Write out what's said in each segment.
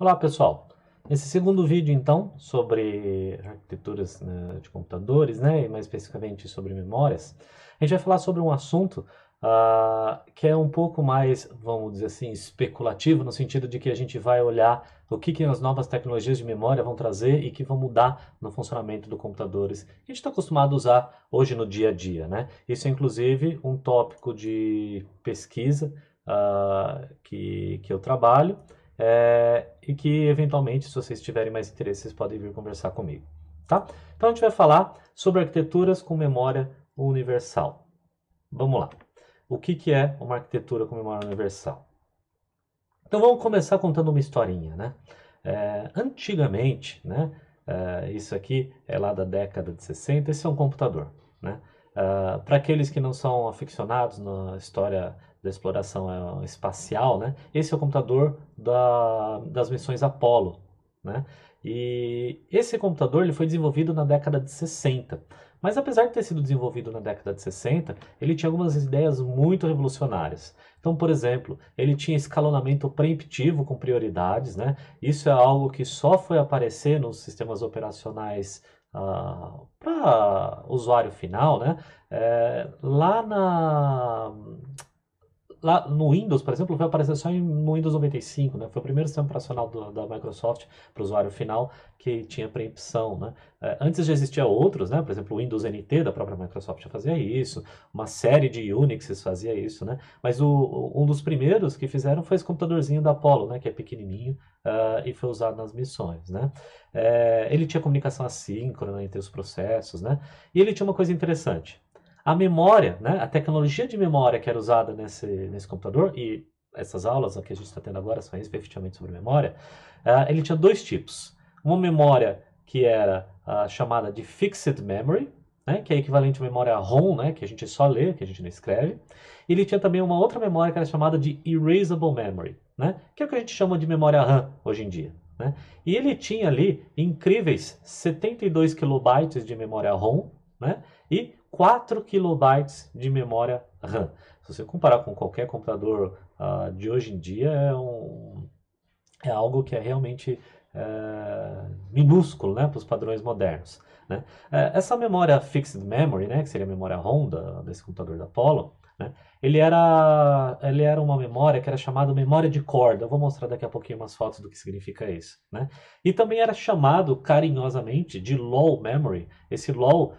Olá pessoal, nesse segundo vídeo então sobre arquiteturas né, de computadores, né, e mais especificamente sobre memórias, a gente vai falar sobre um assunto uh, que é um pouco mais, vamos dizer assim, especulativo, no sentido de que a gente vai olhar o que, que as novas tecnologias de memória vão trazer e que vão mudar no funcionamento dos computadores que a gente está acostumado a usar hoje no dia a dia. Né? Isso é inclusive um tópico de pesquisa uh, que, que eu trabalho, é, e que eventualmente, se vocês tiverem mais interesse, vocês podem vir conversar comigo, tá? Então a gente vai falar sobre arquiteturas com memória universal. Vamos lá. O que, que é uma arquitetura com memória universal? Então vamos começar contando uma historinha, né? É, antigamente, né? É, isso aqui é lá da década de 60, esse é um computador, né? É, para aqueles que não são aficionados na história da exploração é, espacial, né? Esse é o computador da, das missões Apollo, né? E esse computador ele foi desenvolvido na década de 60. Mas apesar de ter sido desenvolvido na década de 60, ele tinha algumas ideias muito revolucionárias. Então, por exemplo, ele tinha escalonamento preemptivo com prioridades, né? Isso é algo que só foi aparecer nos sistemas operacionais ah, para usuário final, né? É, lá na lá no Windows, por exemplo, vai aparecer só no Windows 95, né? Foi o primeiro sistema operacional do, da Microsoft para o usuário final que tinha preempção, né? É, antes já existia outros, né? Por exemplo, o Windows NT da própria Microsoft já fazia isso, uma série de Unixes fazia isso, né? Mas o, um dos primeiros que fizeram foi esse computadorzinho da Apollo, né? Que é pequenininho uh, e foi usado nas missões, né? É, ele tinha comunicação assíncrona entre os processos, né? E ele tinha uma coisa interessante. A memória, né, a tecnologia de memória que era usada nesse, nesse computador, e essas aulas que a gente está tendo agora são efetivamente sobre memória, uh, ele tinha dois tipos. Uma memória que era uh, chamada de Fixed Memory, né, que é equivalente à memória ROM, né, que a gente só lê, que a gente não escreve. E ele tinha também uma outra memória que era chamada de Erasable Memory, né, que é o que a gente chama de memória RAM hoje em dia. Né? E ele tinha ali incríveis 72 kilobytes de memória ROM né, e 4 KB de memória RAM. Se você comparar com qualquer computador uh, de hoje em dia, é, um, é algo que é realmente eh, minúsculo né, para os padrões modernos. Né? Eh, essa memória Fixed Memory, né, que seria a memória ROM desse computador da Apollo, né? Ele, era, ele era uma memória que era chamada memória de corda. Eu vou mostrar daqui a pouquinho umas fotos do que significa isso. Né? E também era chamado carinhosamente de low memory. Esse low uh,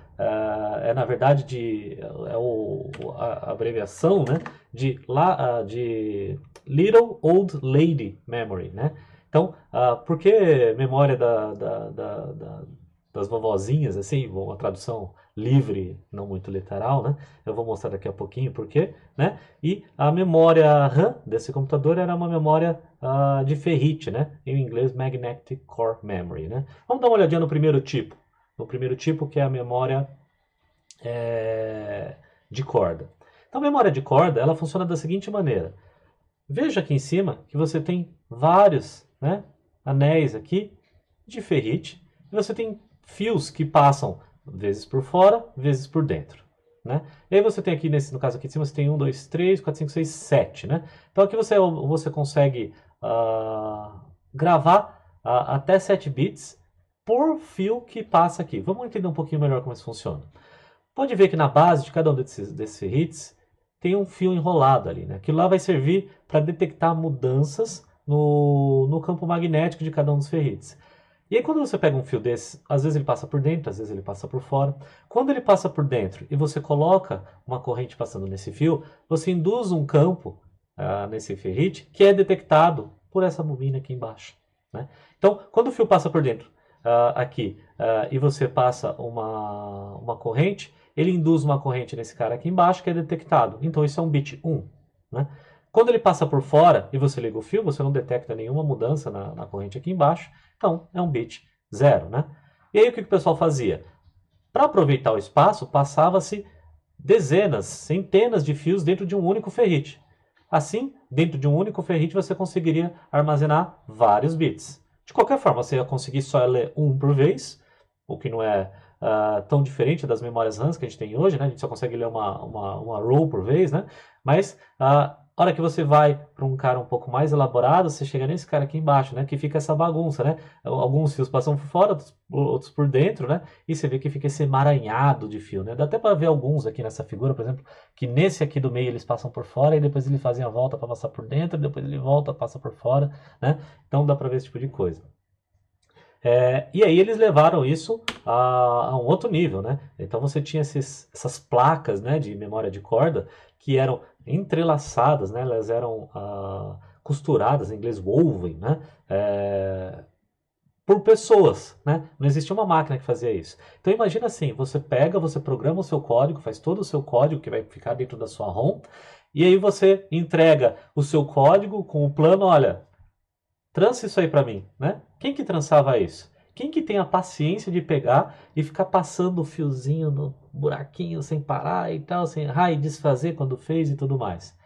eh, é, na verdade, de, é o, a, a abreviação né? de, la, uh, de Little Old Lady Memory. Né? Então, uh, por que memória da, da, da, da das vovozinhas, assim, uma tradução livre, não muito literal, né? Eu vou mostrar daqui a pouquinho porquê, né? E a memória RAM desse computador era uma memória uh, de ferrite, né? Em inglês, Magnetic Core Memory, né? Vamos dar uma olhadinha no primeiro tipo. No primeiro tipo, que é a memória é, de corda. Então, a memória de corda, ela funciona da seguinte maneira. Veja aqui em cima que você tem vários né, anéis aqui de ferrite. E você tem fios que passam vezes por fora, vezes por dentro. Né? E aí você tem aqui, nesse, no caso aqui de cima, você tem 1, 2, 3, 4, 5, 6, 7. Né? Então aqui você, você consegue uh, gravar uh, até 7 bits por fio que passa aqui. Vamos entender um pouquinho melhor como isso funciona. Pode ver que na base de cada um desses, desses hits tem um fio enrolado ali. Né? Aquilo lá vai servir para detectar mudanças no, no campo magnético de cada um dos ferrites. E aí quando você pega um fio desse, às vezes ele passa por dentro, às vezes ele passa por fora. Quando ele passa por dentro e você coloca uma corrente passando nesse fio, você induz um campo uh, nesse ferrite que é detectado por essa bobina aqui embaixo. Né? Então, quando o fio passa por dentro uh, aqui uh, e você passa uma, uma corrente, ele induz uma corrente nesse cara aqui embaixo que é detectado. Então, isso é um bit 1. Né? Quando ele passa por fora e você liga o fio, você não detecta nenhuma mudança na, na corrente aqui embaixo, então é um bit zero, né? E aí o que, que o pessoal fazia? Para aproveitar o espaço, passava-se dezenas, centenas de fios dentro de um único ferrite. Assim, dentro de um único ferrite, você conseguiria armazenar vários bits. De qualquer forma, você ia conseguir só ler um por vez, o que não é uh, tão diferente das memórias RAMs que a gente tem hoje, né? A gente só consegue ler uma, uma, uma row por vez, né? Mas uh, hora que você vai para um cara um pouco mais elaborado, você chega nesse cara aqui embaixo, né? Que fica essa bagunça, né? Alguns fios passam por fora, outros por dentro, né? E você vê que fica esse emaranhado de fio, né? Dá até para ver alguns aqui nessa figura, por exemplo, que nesse aqui do meio eles passam por fora e depois eles fazem a volta para passar por dentro, depois ele volta, passa por fora, né? Então dá para ver esse tipo de coisa. É, e aí eles levaram isso a, a, um outro nível, né? Então você tinha esses, essas placas né, de memória de corda que eram entrelaçadas, né? Elas eram ah, costuradas, em inglês woven, né? É, por pessoas, né? Não existia uma máquina que fazia isso. Então imagina assim, você pega, você programa o seu código, faz todo o seu código que vai ficar dentro da sua ROM, e aí você entrega o seu código com o plano, olha, trança isso aí para mim, né? Quem que trançava isso? Quem que tem a paciência de pegar e ficar passando o fiozinho no buraquinho sem parar e tal, sem errar e desfazer quando fez e tudo mais?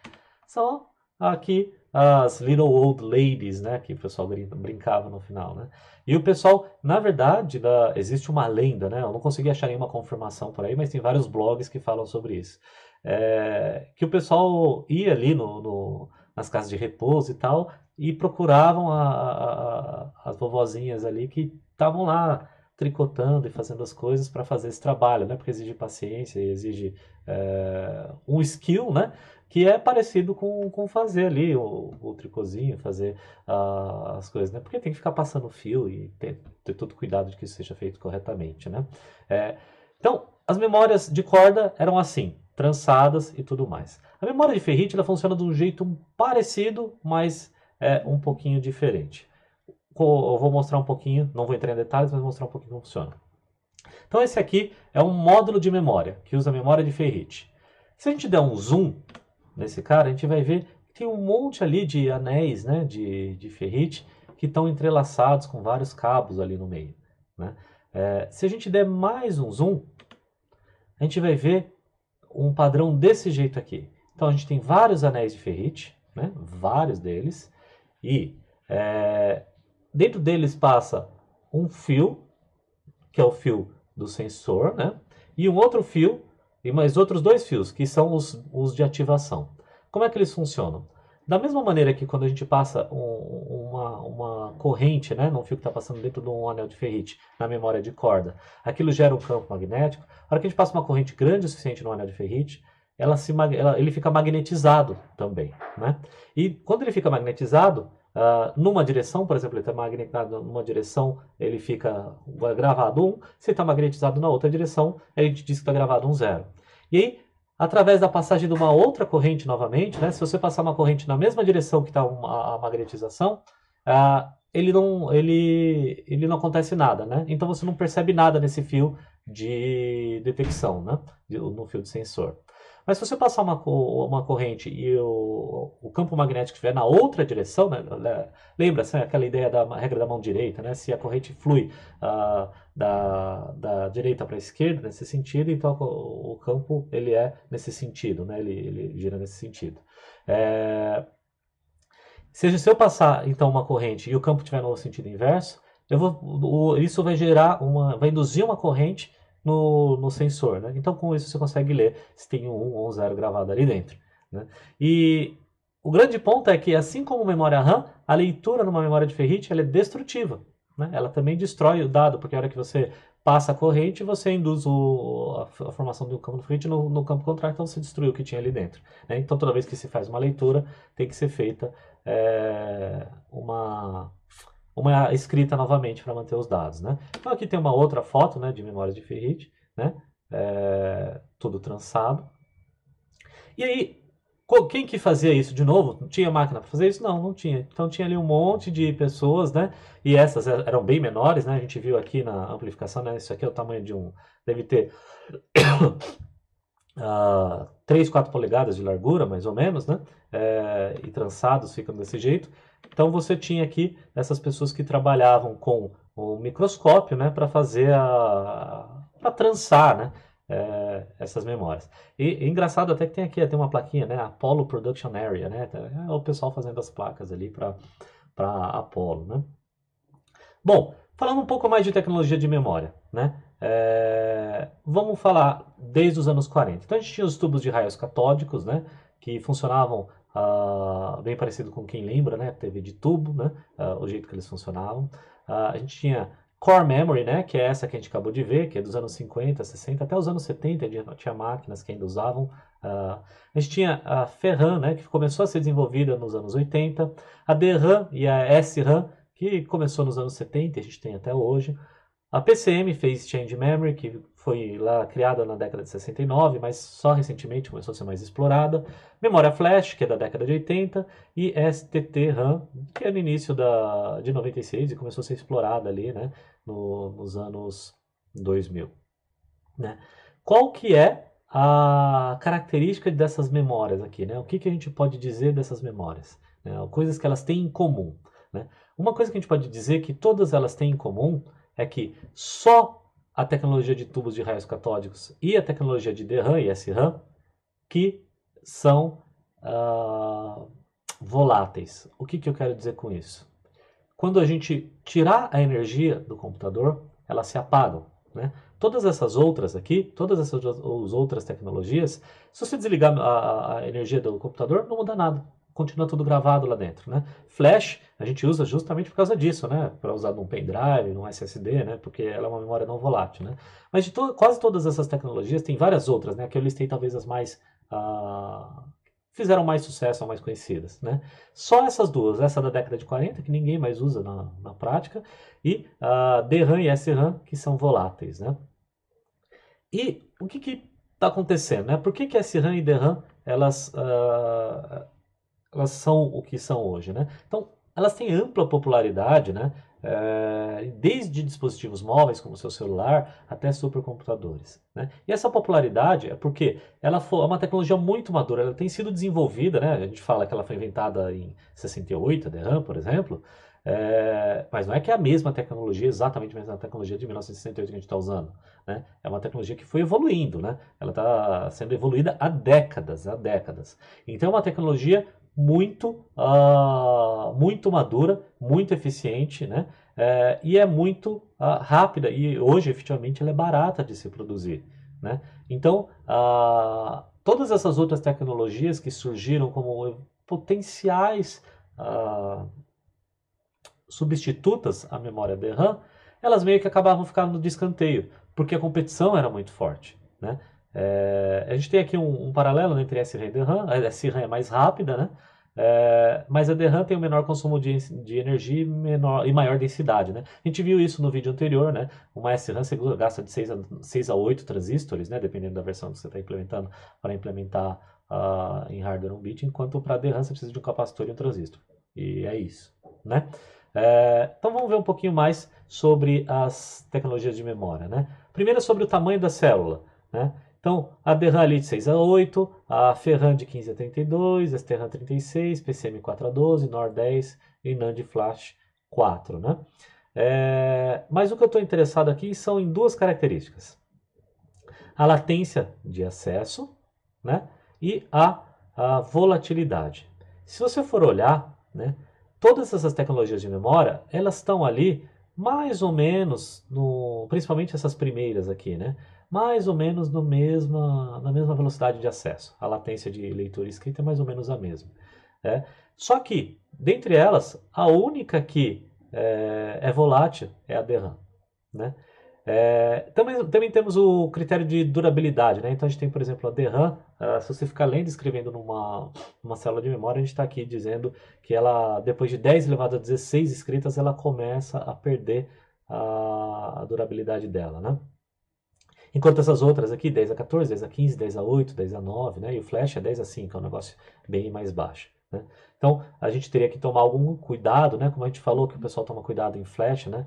São aqui as little old ladies, né, que o pessoal brincava no final, né? E o pessoal, na verdade, da, existe uma lenda, né? Eu não consegui achar nenhuma confirmação por aí, mas tem vários blogs que falam sobre isso. É, que o pessoal ia ali no, no, nas casas de repouso e tal e procuravam a, a, a, as vovozinhas ali que estavam lá tricotando e fazendo as coisas para fazer esse trabalho, né? Porque exige paciência, exige é, um skill, né? Que é parecido com, com fazer ali o, o tricôzinho, fazer uh, as coisas, né? Porque tem que ficar passando fio e ter, ter todo cuidado de que isso seja feito corretamente, né? É, então, as memórias de corda eram assim, trançadas e tudo mais. A memória de ferrite ela funciona de um jeito parecido, mas é um pouquinho diferente eu vou mostrar um pouquinho, não vou entrar em detalhes, mas mostrar um pouquinho como funciona. Então esse aqui é um módulo de memória, que usa memória de ferrite. Se a gente der um zoom nesse cara, a gente vai ver que tem um monte ali de anéis né, de, de ferrite que estão entrelaçados com vários cabos ali no meio. Né? É, se a gente der mais um zoom, a gente vai ver um padrão desse jeito aqui. Então a gente tem vários anéis de ferrite, né, vários deles, e é, Dentro deles passa um fio, que é o fio do sensor, né? E um outro fio e mais outros dois fios, que são os, os de ativação. Como é que eles funcionam? Da mesma maneira que quando a gente passa um, uma, uma corrente, né, num fio que está passando dentro de um anel de ferrite na memória de corda, aquilo gera um campo magnético. A hora que a gente passa uma corrente grande o suficiente no anel de ferrite, ela se, ela, ele fica magnetizado também. Né? E quando ele fica magnetizado, Uh, numa direção, por exemplo, ele está magnetizado numa direção, ele fica gravado 1. Um. Se está magnetizado na outra direção, ele diz que está gravado um zero. E aí, através da passagem de uma outra corrente novamente, né, se você passar uma corrente na mesma direção que está a magnetização, uh, ele, não, ele, ele não acontece nada, né? Então você não percebe nada nesse fio de detecção, né? No fio de sensor. Mas se você passar uma, uma corrente e o, o campo magnético estiver na outra direção, né, lembra se aquela ideia da regra da mão direita, né? Se a corrente flui uh, da, da direita para a esquerda nesse sentido, então o, o, campo ele é nesse sentido, né? Ele, ele gira nesse sentido. É... se eu passar então uma corrente e o campo estiver no sentido inverso, eu vou, isso vai gerar uma, vai induzir uma corrente no, no sensor. Né? Então, com isso, você consegue ler se tem um 1 ou um 0 gravado ali dentro. Né? E o grande ponto é que, assim como memória RAM, a leitura numa memória de Ferrite é destrutiva. Né? Ela também destrói o dado, porque a hora que você passa a corrente, você induz o, a, a, formação do campo do Ferrite no, no, campo contrário, então você destruiu o que tinha ali dentro. Né? Então, toda vez que se faz uma leitura, tem que ser feita é, uma uma escrita novamente para manter os dados, né? Então aqui tem uma outra foto, né, de memórias de Ferrit, né? É, tudo trançado. E aí, quem que fazia isso de novo? Tinha máquina para fazer isso? Não, não tinha. Então tinha ali um monte de pessoas, né? E essas eram bem menores, né? A gente viu aqui na amplificação, né? Isso aqui é o tamanho de um... Deve ter... uh, 3, 4 polegadas de largura, mais ou menos, né? É, e trançados ficam desse jeito. Então você tinha aqui essas pessoas que trabalhavam com o microscópio, né, para fazer a para trançar, né, é, essas memórias. E, engraçado até que tem aqui tem uma plaquinha, né, Apollo Production Area, né, tá, é o pessoal fazendo as placas ali para para Apollo, né. Bom, falando um pouco mais de tecnologia de memória, né, é, vamos falar desde os anos 40. Então a gente tinha os tubos de raios catódicos, né, que funcionavam uh, bem parecido com quem lembra, né? TV de tubo, né? Uh, o jeito que eles funcionavam. Uh, a gente tinha Core Memory, né? Que é essa que a gente acabou de ver, que é dos anos 50, 60, até os anos 70 tinha máquinas que ainda usavam. a gente tinha a Ferran, né? Que começou a ser desenvolvida nos anos 80. A DRAM e a SRAM, que começou nos anos 70 a gente tem até hoje. A PCM fez Change Memory, que foi lá criada na década de 69, mas só recentemente começou a ser mais explorada. Memória Flash, que é da década de 80, e STT-RAM, que é no início da, de 96 e começou a ser explorada ali, né, no, nos anos 2000. Né? Qual que é a característica dessas memórias aqui, né? O que, que a gente pode dizer dessas memórias? Né? Coisas que elas têm em comum, né? Uma coisa que a gente pode dizer que todas elas têm em comum é que só a tecnologia de tubos de raios catódicos e a tecnologia de DRAM e SRAM que são uh, voláteis. O que, que eu quero dizer com isso? Quando a gente tirar a energia do computador, elas se apagam. Né? Todas essas outras aqui, todas essas outras tecnologias, se você desligar a, a energia do computador, não muda nada continua tudo gravado lá dentro, né? Flash a gente usa justamente por causa disso, né? Para usar num pendrive, num SSD, né? Porque ela é uma memória não volátil, né? Mas de to quase todas essas tecnologias tem várias outras, né? Que eu listei talvez as mais ah, fizeram mais sucesso, ou mais conhecidas, né? Só essas duas, essa da década de 40 que ninguém mais usa na, na prática e a ah, DRAM e SRAM que são voláteis, né? E o que está acontecendo, né? Por que que SRAM e DRAM elas ah, elas são o que são hoje, né? Então, elas têm ampla popularidade, né? É, desde dispositivos móveis como o seu celular até supercomputadores. Né? E essa popularidade é porque ela foi, é uma tecnologia muito madura, ela tem sido desenvolvida, né? a gente fala que ela foi inventada em 68, a DRAM, por exemplo, é, mas não é que é a mesma tecnologia, exatamente a mesma tecnologia de 1968 que a gente está usando. Né? É uma tecnologia que foi evoluindo, né? ela está sendo evoluída há décadas, há décadas. Então é uma tecnologia muito, uh, muito madura, muito eficiente, né? É, e é muito uh, rápida e hoje efetivamente ela é barata de se produzir, né? Então, uh, todas essas outras tecnologias que surgiram como potenciais substitutas à memória RAM, elas meio que acabavam ficando no descanteio, porque a competição era muito forte, né? É, a gente tem aqui um, um paralelo entre SRAM e DRAM, a SRAM é mais rápida, né? É, mas a DRAM tem um menor consumo de, de energia e, menor, e maior densidade, né? A gente viu isso no vídeo anterior, né? Uma SRAM você gasta de 6 a, 6 a 8 transistores, né? Dependendo da versão que você está implementando, para implementar uh, em hardware um bit, enquanto para a DRAM você precisa de um capacitor e um transistor. E é isso, né? É, então vamos ver um pouquinho mais sobre as tecnologias de memória, né? Primeiro é sobre o tamanho da célula, né? Então, a Berrali de 6 a 8, a Ferran de 15 a 32, Esterran 36, PCM 4 a 12, NOR 10 e NAND flash 4, né? É, mas o que eu estou interessado aqui são em duas características. A latência de acesso né, e a, a volatilidade. Se você for olhar, né, todas essas tecnologias de memória, elas estão ali mais ou menos, no, principalmente essas primeiras aqui, né, mais ou menos no mesma, na mesma velocidade de acesso. A latência de leitura e escrita é mais ou menos a mesma. Né? Só que, dentre elas, a única que é, é volátil é a DRAM. Né? É, também, também temos o critério de durabilidade, né? Então a gente tem, por exemplo, a DRAM. Eh, se você ficar lendo e escrevendo numa uma célula de memória, a gente está aqui dizendo que ela, depois de 10 elevado a 16 escritas, ela começa a perder a, a durabilidade dela, né? Enquanto essas outras aqui, 10 a 14, 10 a 15, 10 a 8, 10 a 9, né? E o flash é 10 a 5, é um negócio bem mais baixo. Né? Então, a gente teria que tomar algum cuidado, né? Como a gente falou que o pessoal toma cuidado em flash, né?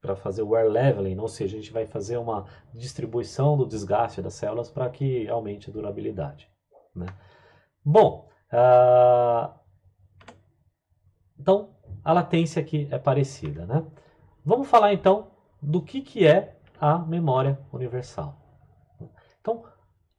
Para fazer o air leveling, ou seja, a gente vai fazer uma distribuição do desgaste das células para que aumente a durabilidade. Né? Bom, uh... então a latência aqui é parecida, né? Vamos falar então do que, que é a memória universal. Então,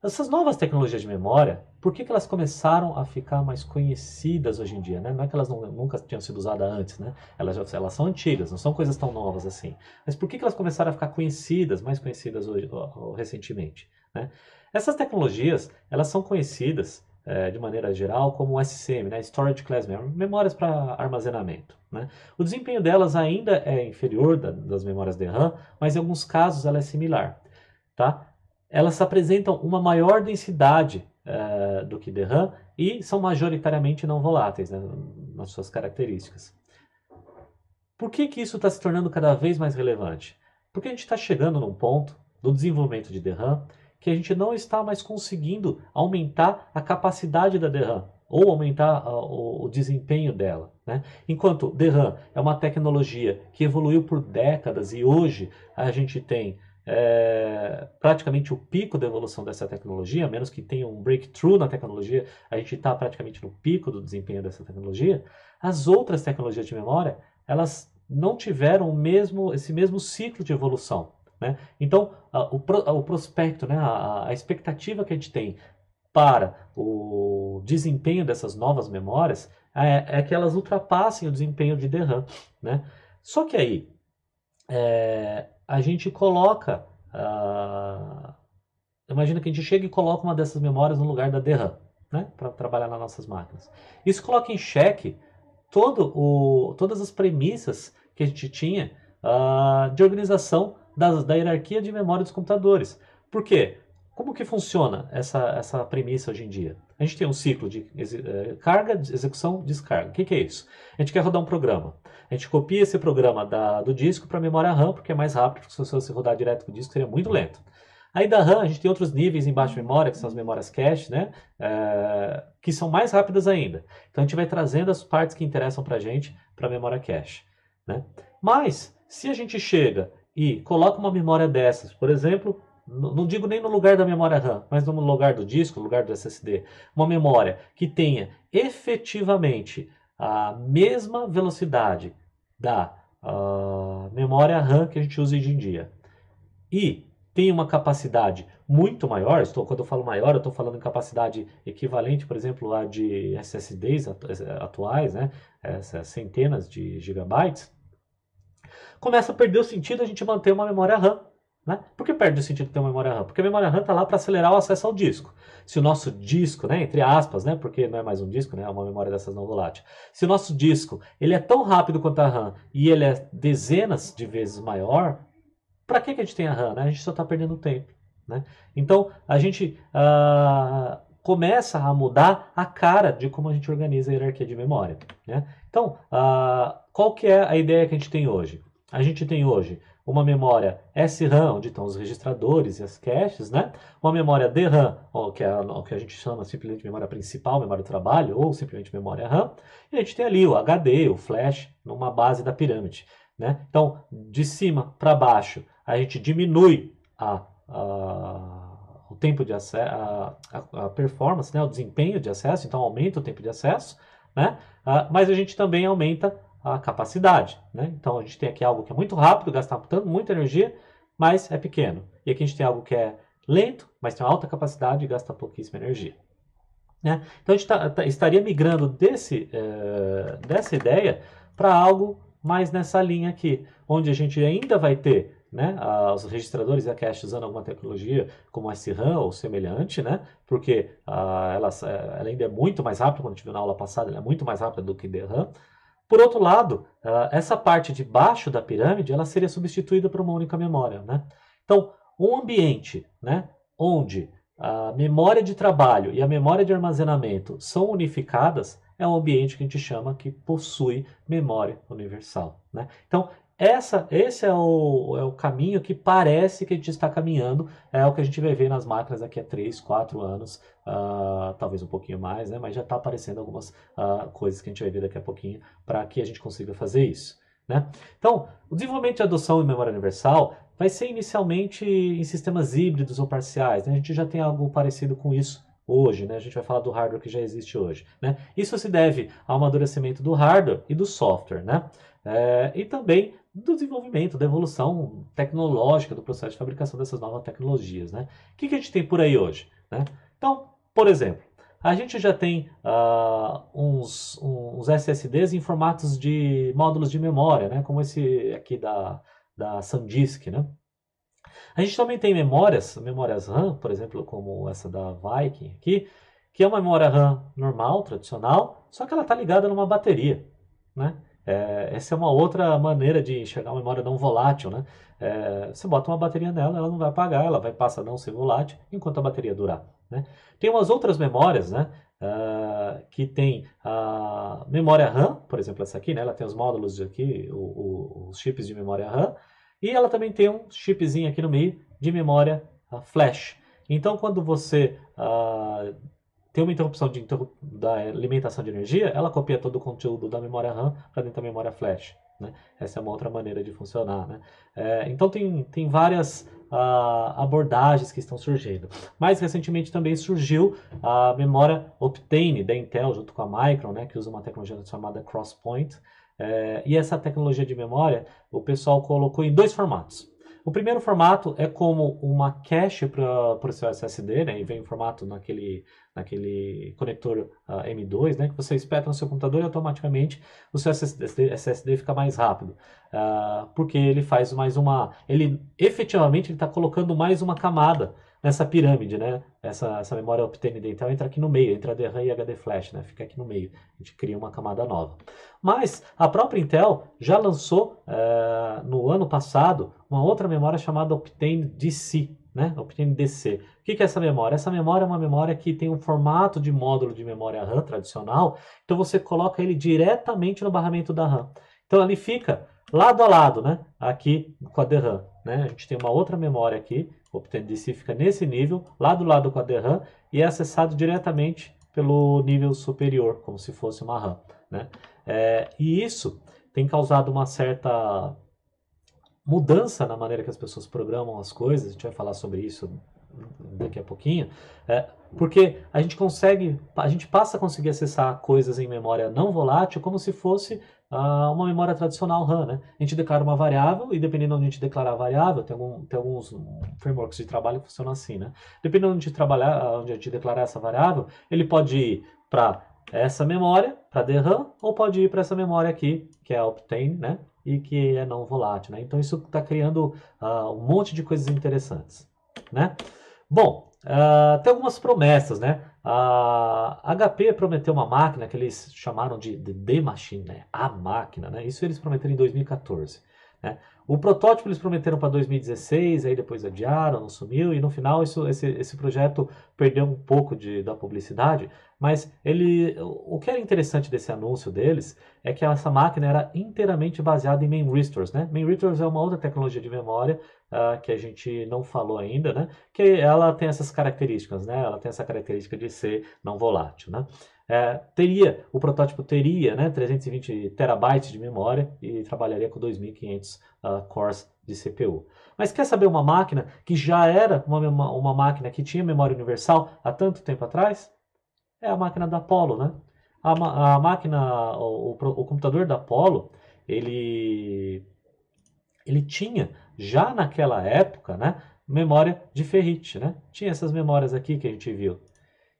essas novas tecnologias de memória, por que, que elas começaram a ficar mais conhecidas hoje em dia? Né? Não é que elas não, nunca tinham sido usadas antes, né? elas, elas são antigas, não são coisas tão novas assim. Mas por que, que elas começaram a ficar conhecidas, mais conhecidas hoje, recentemente? Né? Essas tecnologias, elas são conhecidas é, de maneira geral, como o SCM, né, Storage Class Memory, memórias para armazenamento. Né? O desempenho delas ainda é inferior da, das memórias de RAM, mas em alguns casos ela é similar. Tá? Elas apresentam uma maior densidade é, do que de RAM e são majoritariamente não voláteis né, nas suas características. Por que, que isso está se tornando cada vez mais relevante? Porque a gente está chegando num ponto do desenvolvimento de DRAM que a gente não está mais conseguindo aumentar a capacidade da DRAM ou aumentar ah, o, desempenho dela. Né? Enquanto DRAM é uma tecnologia que evoluiu por décadas e hoje a gente tem é, praticamente o pico da evolução dessa tecnologia, a menos que tenha um breakthrough na tecnologia, a gente está praticamente no pico do desempenho dessa tecnologia. As outras tecnologias de memória, elas não tiveram mesmo, esse mesmo ciclo de evolução. Né? Então, a, o, a, o, prospecto, né, a, a expectativa que a gente tem para o desempenho dessas novas memórias é, é, que elas ultrapassem o desempenho de DRAM, né? Só que aí é, a gente coloca, imagina que a gente chega e coloca uma dessas memórias no lugar da DRAM, né? Para trabalhar nas nossas máquinas. Isso coloca em xeque todo o, todas as premissas que a gente tinha ah, de organização das, da hierarquia de memória dos computadores. Por quê? Como que funciona essa, essa premissa hoje em dia? A gente tem um ciclo de eh, carga, execução, descarga. O que, que, é isso? A gente quer rodar um programa. A gente copia esse programa da, do disco para a memória RAM, porque é mais rápido, porque se você rodar direto com o disco seria muito lento. Aí da RAM a gente tem outros níveis embaixo de memória, que são as memórias cache, né? É, que são mais rápidas ainda. Então a gente vai trazendo as partes que interessam para a gente para a memória cache. Né? Mas, se a gente chega e coloca uma memória dessas, por exemplo, não digo nem no lugar da memória RAM, mas no lugar do disco, no lugar do SSD, uma memória que tenha efetivamente a mesma velocidade da uh, memória RAM que a gente usa hoje em dia e tem uma capacidade muito maior, estou, quando eu falo maior, eu estou falando em capacidade equivalente, por exemplo, a de SSDs atuais, né, Essas centenas de gigabytes, começa a perder o sentido a gente manter uma memória RAM. Né? Por que perde o sentido de ter uma memória RAM? Porque a memória RAM está lá para acelerar o acesso ao disco. Se o nosso disco, né, entre aspas, né, porque não é mais um disco, né, é uma memória dessas não volátil. Se o nosso disco ele é tão rápido quanto a RAM e ele é dezenas de vezes maior, para que, que a gente tem a RAM? Né? A gente só está perdendo tempo. Né? Então a gente uh, começa a mudar a cara de como a gente organiza a hierarquia de memória. Né? Então, ah, qual que é a ideia que a gente tem hoje? A gente tem hoje uma memória SRAM, onde estão os registradores e as caches, né? Uma memória DRAM, que é o que a gente chama simplesmente memória principal, memória do trabalho, ou simplesmente memória RAM. E a gente tem ali o HD, o flash, numa base da pirâmide, né? Então, de cima para baixo, a gente diminui a, a, o tempo de acesso, a, a, performance, né? O desempenho de acesso, então aumenta o tempo de acesso, né? Uh, mas a gente também aumenta a capacidade. Né? Então a gente tem aqui algo que é muito rápido, gasta tanto, muita energia, mas é pequeno. E aqui a gente tem algo que é lento, mas tem uma alta capacidade e gasta pouquíssima energia. Né? Então a gente tá, tá, estaria migrando desse, uh, dessa ideia para algo mais nessa linha aqui, onde a gente ainda vai ter né? os registradores a cache usando alguma tecnologia como a SRAM ou semelhante, né? Porque ah, ela, ela, ainda é muito mais rápida, quando a gente viu na aula passada, ela é muito mais rápida do que DRAM. Por outro lado, ah, essa parte de baixo da pirâmide, ela seria substituída por uma única memória, né? Então, um ambiente, né? Onde a memória de trabalho e a memória de armazenamento são unificadas, é um ambiente que a gente chama que possui memória universal. Né? Então, essa, esse é o, é o caminho que parece que a gente está caminhando, é o que a gente vai ver nas máquinas daqui a 3, 4 anos, uh, talvez um pouquinho mais, né? mas já está aparecendo algumas uh, coisas que a gente vai ver daqui a pouquinho para que a gente consiga fazer isso. Né? Então, o desenvolvimento de adoção de memória universal vai ser inicialmente em sistemas híbridos ou parciais. Né? A gente já tem algo parecido com isso hoje, né? A gente vai falar do hardware que já existe hoje, né? Isso se deve ao amadurecimento do hardware e do software, né? É, e também do desenvolvimento, da evolução tecnológica, do processo de fabricação dessas novas tecnologias. Né? O que, que a gente tem por aí hoje? Né? Então, por exemplo, a gente já tem uh, uns, uns, SSDs em formatos de módulos de memória, né? como esse aqui da, da SanDisk. Né? A gente também tem memórias, memórias RAM, por exemplo, como essa da Viking aqui, que é uma memória RAM normal, tradicional, só que ela está ligada numa bateria. Né? É, essa é uma outra maneira de enxergar uma memória não volátil, né? É, você bota uma bateria nela, ela não vai apagar, ela vai passar a não ser volátil enquanto a bateria durar, né? Tem umas outras memórias, né? Uh, que tem a memória RAM, por exemplo, essa aqui, né? Ela tem os módulos aqui, o, o, os chips de memória RAM, e ela também tem um chipzinho aqui no meio de memória flash. Então, quando você uh, tem uma interrupção de interrup... da alimentação eh, de energia, ela copia todo o conteúdo da memória RAM para dentro da memória flash. Né? Essa é uma outra maneira de funcionar. Né? É, então, tem, tem várias ah, abordagens que estão surgindo. Mais recentemente também surgiu a memória Optane da Intel, junto com a Micron, né? que usa uma tecnologia chamada Crosspoint. É, e essa tecnologia de memória, o pessoal colocou em dois formatos. O primeiro formato é como uma cache para o seu SSD, né? E vem o formato naquele, naquele conector uh, ah, M2, né? Que você espeta no seu computador e automaticamente o seu SSD, SSD fica mais rápido. Uh, porque ele faz mais uma... Ele, efetivamente, ele está colocando mais uma camada nessa pirâmide, né? Essa, essa memória dental entra aqui no meio, entra DRAM e HD flash, né? Fica aqui no meio. A gente cria uma camada nova. Mas a própria Intel já lançou eh, no ano passado uma outra memória chamada Optane DC, né? DC. O que, que é essa memória? Essa memória é uma memória que tem um formato de módulo de memória RAM tradicional, então você coloca ele diretamente no barramento da RAM. Então ali fica lado a lado, né? Aqui com a DRAM, né? A gente tem uma outra memória aqui, OpenDC fica nesse nível, lado a lado com a DRAM e é acessado diretamente pelo nível superior, como se fosse uma RAM, né? É, e isso tem causado uma certa mudança na maneira que as pessoas programam as coisas, a gente vai falar sobre isso daqui a pouquinho, é, porque a gente consegue, a gente passa a conseguir acessar coisas em memória não volátil como se fosse ah, uma memória tradicional RAM, né? A gente declara uma variável e dependendo onde a gente declarar a variável, tem, algum, tem alguns frameworks de trabalho que funcionam assim, né? Dependendo onde a gente, trabalhar, ah, onde a gente declarar essa variável, ele pode ir para essa memória, para DRAM, ou pode ir para essa memória aqui, que é a Optane, né? E que é não volátil, né? Então isso está criando uh, um monte de coisas interessantes, né? Bom, uh, tem algumas promessas, né? A HP prometeu uma máquina que eles chamaram de The Machine, né? a máquina. Né? Isso eles prometeram em 2014. Né? O protótipo eles prometeram para 2016, aí depois adiaram, não sumiu, e no final isso, esse, esse projeto perdeu um pouco de, da publicidade, mas ele, o que era interessante desse anúncio deles é que essa máquina era inteiramente baseada em main restores, né? Main restores é uma outra tecnologia de memória uh, que a gente não falou ainda, né? Que ela tem essas características, né? Ela tem essa característica de ser não volátil, né? é, teria, o protótipo teria né, 320 terabytes de memória e trabalharia com 2.500 uh, ah, cores de CPU. Mas quer saber uma máquina que já era uma, uma máquina que tinha memória universal há tanto tempo atrás? É a máquina da Apollo, né? A, a máquina, o, o, o computador da Apollo, ele, ele tinha já naquela época, né, memória de ferrite, né? Tinha essas memórias aqui que a gente viu.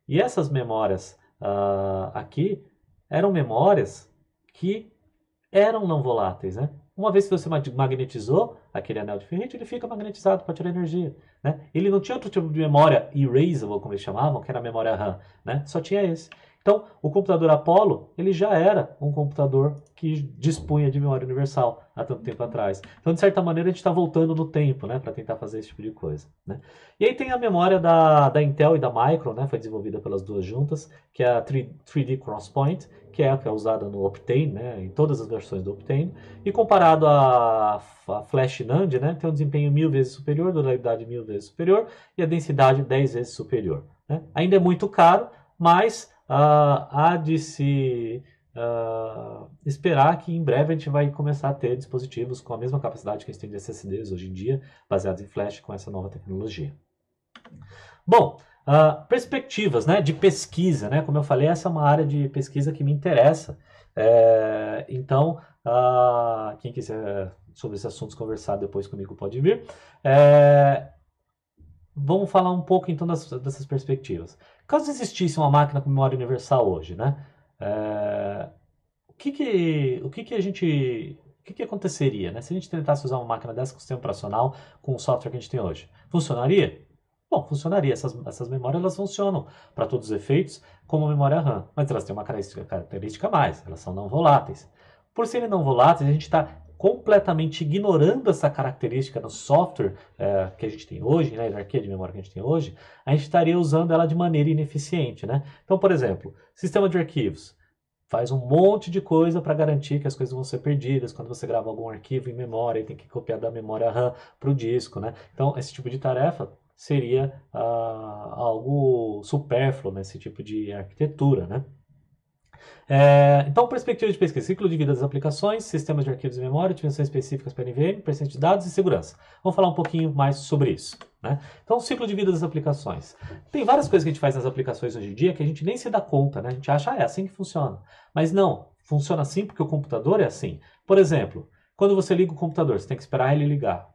E essas memórias uh, aqui eram memórias que eram não voláteis, né? Uma vez que você magnetizou aquele anel de ferrite, ele fica magnetizado para tirar energia, né? Ele não tinha outro tipo de memória erasable, como eles chamavam, que era a memória RAM, né? Só tinha esse. Então, o computador Apollo, ele já era um computador que dispunha de memória universal há tanto tempo atrás. Então, de certa maneira, a gente está voltando no tempo, né, para tentar fazer esse tipo de coisa. Né? E aí tem a memória da, da Intel e da Micron, né, foi desenvolvida pelas duas juntas, que é a 3D Crosspoint, que é a que é usada no Optane, né, em todas as versões do Optane, e comparado à Flash NAND, né, tem um desempenho mil vezes superior, durabilidade mil vezes superior e a densidade dez vezes superior. Né? Ainda é muito caro, mas uh, há de se uh, esperar que em breve a gente vai começar a ter dispositivos com a mesma capacidade que a gente tem de SSDs hoje em dia, baseados em flash com essa nova tecnologia. Bom, uh, perspectivas né, de pesquisa, né? como eu falei, essa é uma área de pesquisa que me interessa. É, então, uh, quem quiser sobre esses assuntos conversar depois comigo pode vir. É, vamos falar um pouco então das, dessas perspectivas. Caso existisse uma máquina com memória universal hoje, né? É, o que que, o que que a gente, o que que aconteceria, né? Se a gente tentasse usar uma máquina dessa com sistema operacional, com o software que a gente tem hoje, funcionaria? Bom, funcionaria. Essas, essas memórias elas funcionam para todos os efeitos como memória RAM, mas elas têm uma característica, característica a mais, elas são não voláteis. Por serem não voláteis, a gente está completamente ignorando essa característica no software é, que a gente tem hoje, na né, hierarquia de memória que a gente tem hoje, a gente estaria usando ela de maneira ineficiente. Né? Então, por exemplo, sistema de arquivos faz um monte de coisa para garantir que as coisas vão ser perdidas quando você grava algum arquivo em memória e tem que copiar da memória RAM para o disco, né? Então, esse tipo de tarefa seria ah, algo supérfluo nesse tipo de arquitetura, né? É, então, perspectiva de pesquisa, ciclo de vida das aplicações, sistemas de arquivos e memória, dimensões específicas para NVM, percentual de dados e segurança. Vamos falar um pouquinho mais sobre isso. Né? Então, ciclo de vida das aplicações. Tem várias coisas que a gente faz nas aplicações hoje em dia que a gente nem se dá conta, né? A gente acha, ah, é assim que funciona. Mas não, funciona assim porque o computador é assim. Por exemplo, quando você liga o computador, você tem que esperar ele ligar.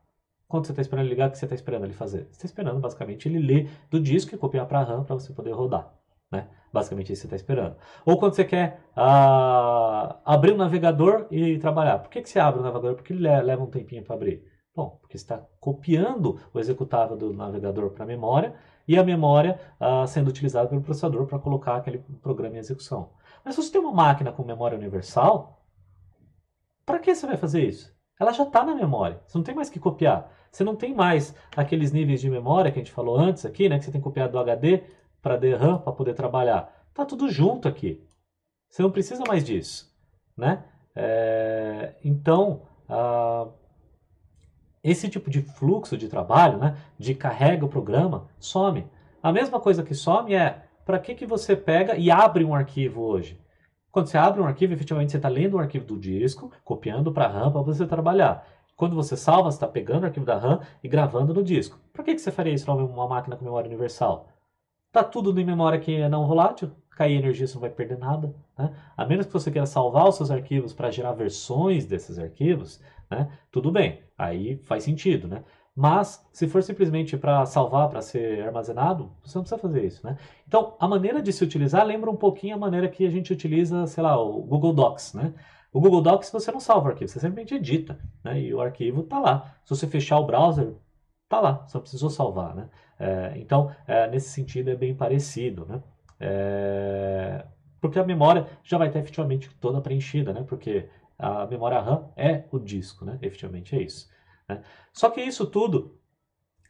Quando você está esperando ele ligar, o que você está esperando ele fazer? Você está esperando, basicamente, ele ler do disco e copiar para a RAM para você poder rodar. Né? Basicamente isso que você está esperando. Ou quando você quer ah, abrir um navegador e trabalhar. Por que, que você abre o um navegador? Porque ele leva um tempinho para abrir. Bom, porque está copiando o executável do navegador para a memória e a memória ah, sendo utilizada pelo processador para colocar aquele programa em execução. Mas se você tem uma máquina com memória universal, para que você vai fazer isso? Ela já está na memória, você não tem mais que copiar. Você não tem mais aqueles níveis de memória que a gente falou antes aqui, né, que você tem que copiar do HD para Derram para poder trabalhar. Tá tudo junto aqui. Você não precisa mais disso, né? É, então, ah, esse tipo de fluxo de trabalho, né, de carrega o programa, some. A mesma coisa que some é para que, que você pega e abre um arquivo hoje? Quando você abre um arquivo, efetivamente você está lendo um arquivo do disco, copiando para a RAM para você trabalhar. Quando você salva, você está pegando o arquivo da RAM e gravando no disco. Para que, que você faria isso numa máquina com memória universal? Está tudo em memória que é não volátil, cair energia você não vai perder nada. Né? A menos que você queira salvar os seus arquivos para gerar versões desses arquivos, né? tudo bem, aí faz sentido. Né? Mas, se for simplesmente para salvar, para ser armazenado, você não precisa fazer isso, né? Então, a maneira de se utilizar lembra um pouquinho a maneira que a gente utiliza, sei lá, o Google Docs, né? O Google Docs você não salva o arquivo, você simplesmente edita, né? E o arquivo está lá. Se você fechar o browser, tá lá, só precisou salvar, né? É, então, é, nesse sentido é bem parecido, né? É, porque a memória já vai estar efetivamente toda preenchida, né? Porque a memória RAM é o disco, né? Efetivamente é isso. Né? Só que isso tudo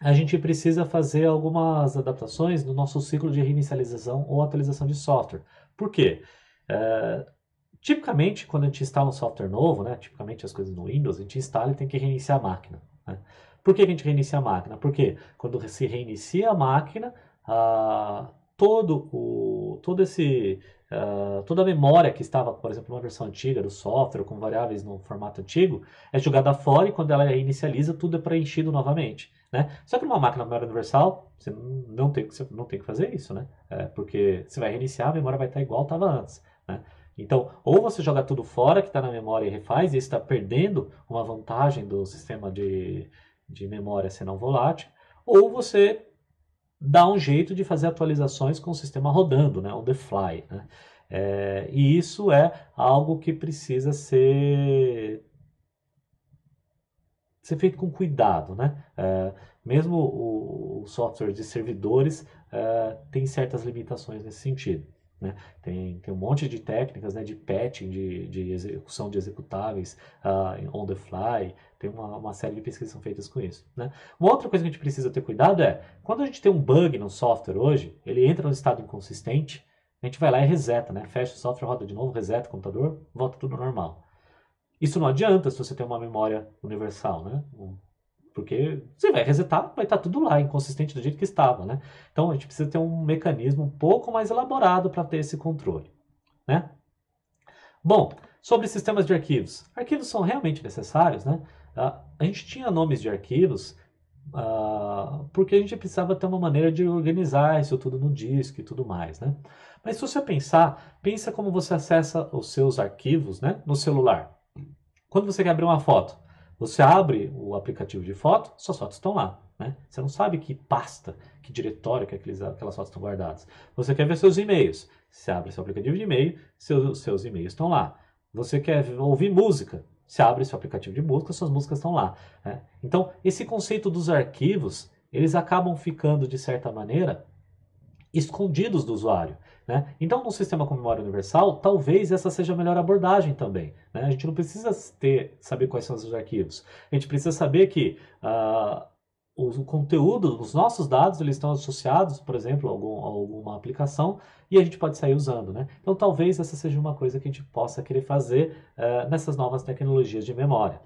a gente precisa fazer algumas adaptações no nosso ciclo de reinicialização ou atualização de software. Por quê? É, tipicamente, quando a gente instala um software novo, né, tipicamente as coisas no Windows, a gente instala e tem que reiniciar a máquina. Né? Por que a gente reinicia a máquina? Porque quando se reinicia a máquina, ah, todo o, todo esse, ah, toda a memória que estava, por exemplo, numa versão antiga do software, com variáveis no formato antigo, é jogada fora e quando ela reinicializa, tudo é preenchido novamente. Né? Só que numa máquina memória universal, você não tem, você não tem que fazer isso, né? É, porque você vai reiniciar, a memória vai estar igual estava antes. Né? Então, ou você joga tudo fora que está na memória e refaz, e está perdendo uma vantagem do sistema de, de memória senão volátil, ou você dá um jeito de fazer atualizações com o sistema rodando, né, on the fly. Né? É, e isso é algo que precisa ser, ser feito com cuidado. Né? É, mesmo o, o software de servidores é, tem certas limitações nesse sentido. Né? Tem, tem um monte de técnicas né, de patching, de, de execução de executáveis uh, on the fly, tem uma, uma, série de pesquisas que são feitas com isso. Né? Uma outra coisa que a gente precisa ter cuidado é, quando a gente tem um bug no software hoje, ele entra no estado inconsistente, a gente vai lá e reseta, né? fecha o software, roda de novo, reseta o computador, volta tudo normal. Isso não adianta se você tem uma memória universal, né? Porque você vai resetar, vai estar tá tudo lá, inconsistente do jeito que estava, né? Então a gente precisa ter um mecanismo um pouco mais elaborado para ter esse controle, né? Bom, sobre sistemas de arquivos. Arquivos são realmente necessários, né? Ah, a gente tinha nomes de arquivos Uh, porque a gente precisava ter uma maneira de organizar isso tudo no disco e tudo mais, né? Mas se você pensar, pensa como você acessa os seus arquivos, né, no celular. Quando você quer abrir uma foto, você abre o aplicativo de foto, suas fotos estão lá. Né? Você não sabe que pasta, que diretório que aqueles, aquelas fotos estão guardadas. Você quer ver seus e-mails. Você abre seu aplicativo de e-mail, seus, seus e-mails estão lá. Você quer ouvir música. Você abre seu aplicativo de música, suas músicas estão lá. Né? Então, esse conceito dos arquivos, eles acabam ficando, de certa maneira, escondidos do usuário. Né? Então, num sistema com memória universal, talvez essa seja a melhor abordagem também. Né? A gente não precisa ter, saber quais são os arquivos. A gente precisa saber que uh, ah, o, o conteúdo, os nossos dados, eles estão associados, por exemplo, a, algum, a alguma aplicação e a gente pode sair usando. Né? Então, talvez essa seja uma coisa que a gente possa querer fazer uh, nessas novas tecnologias de memória.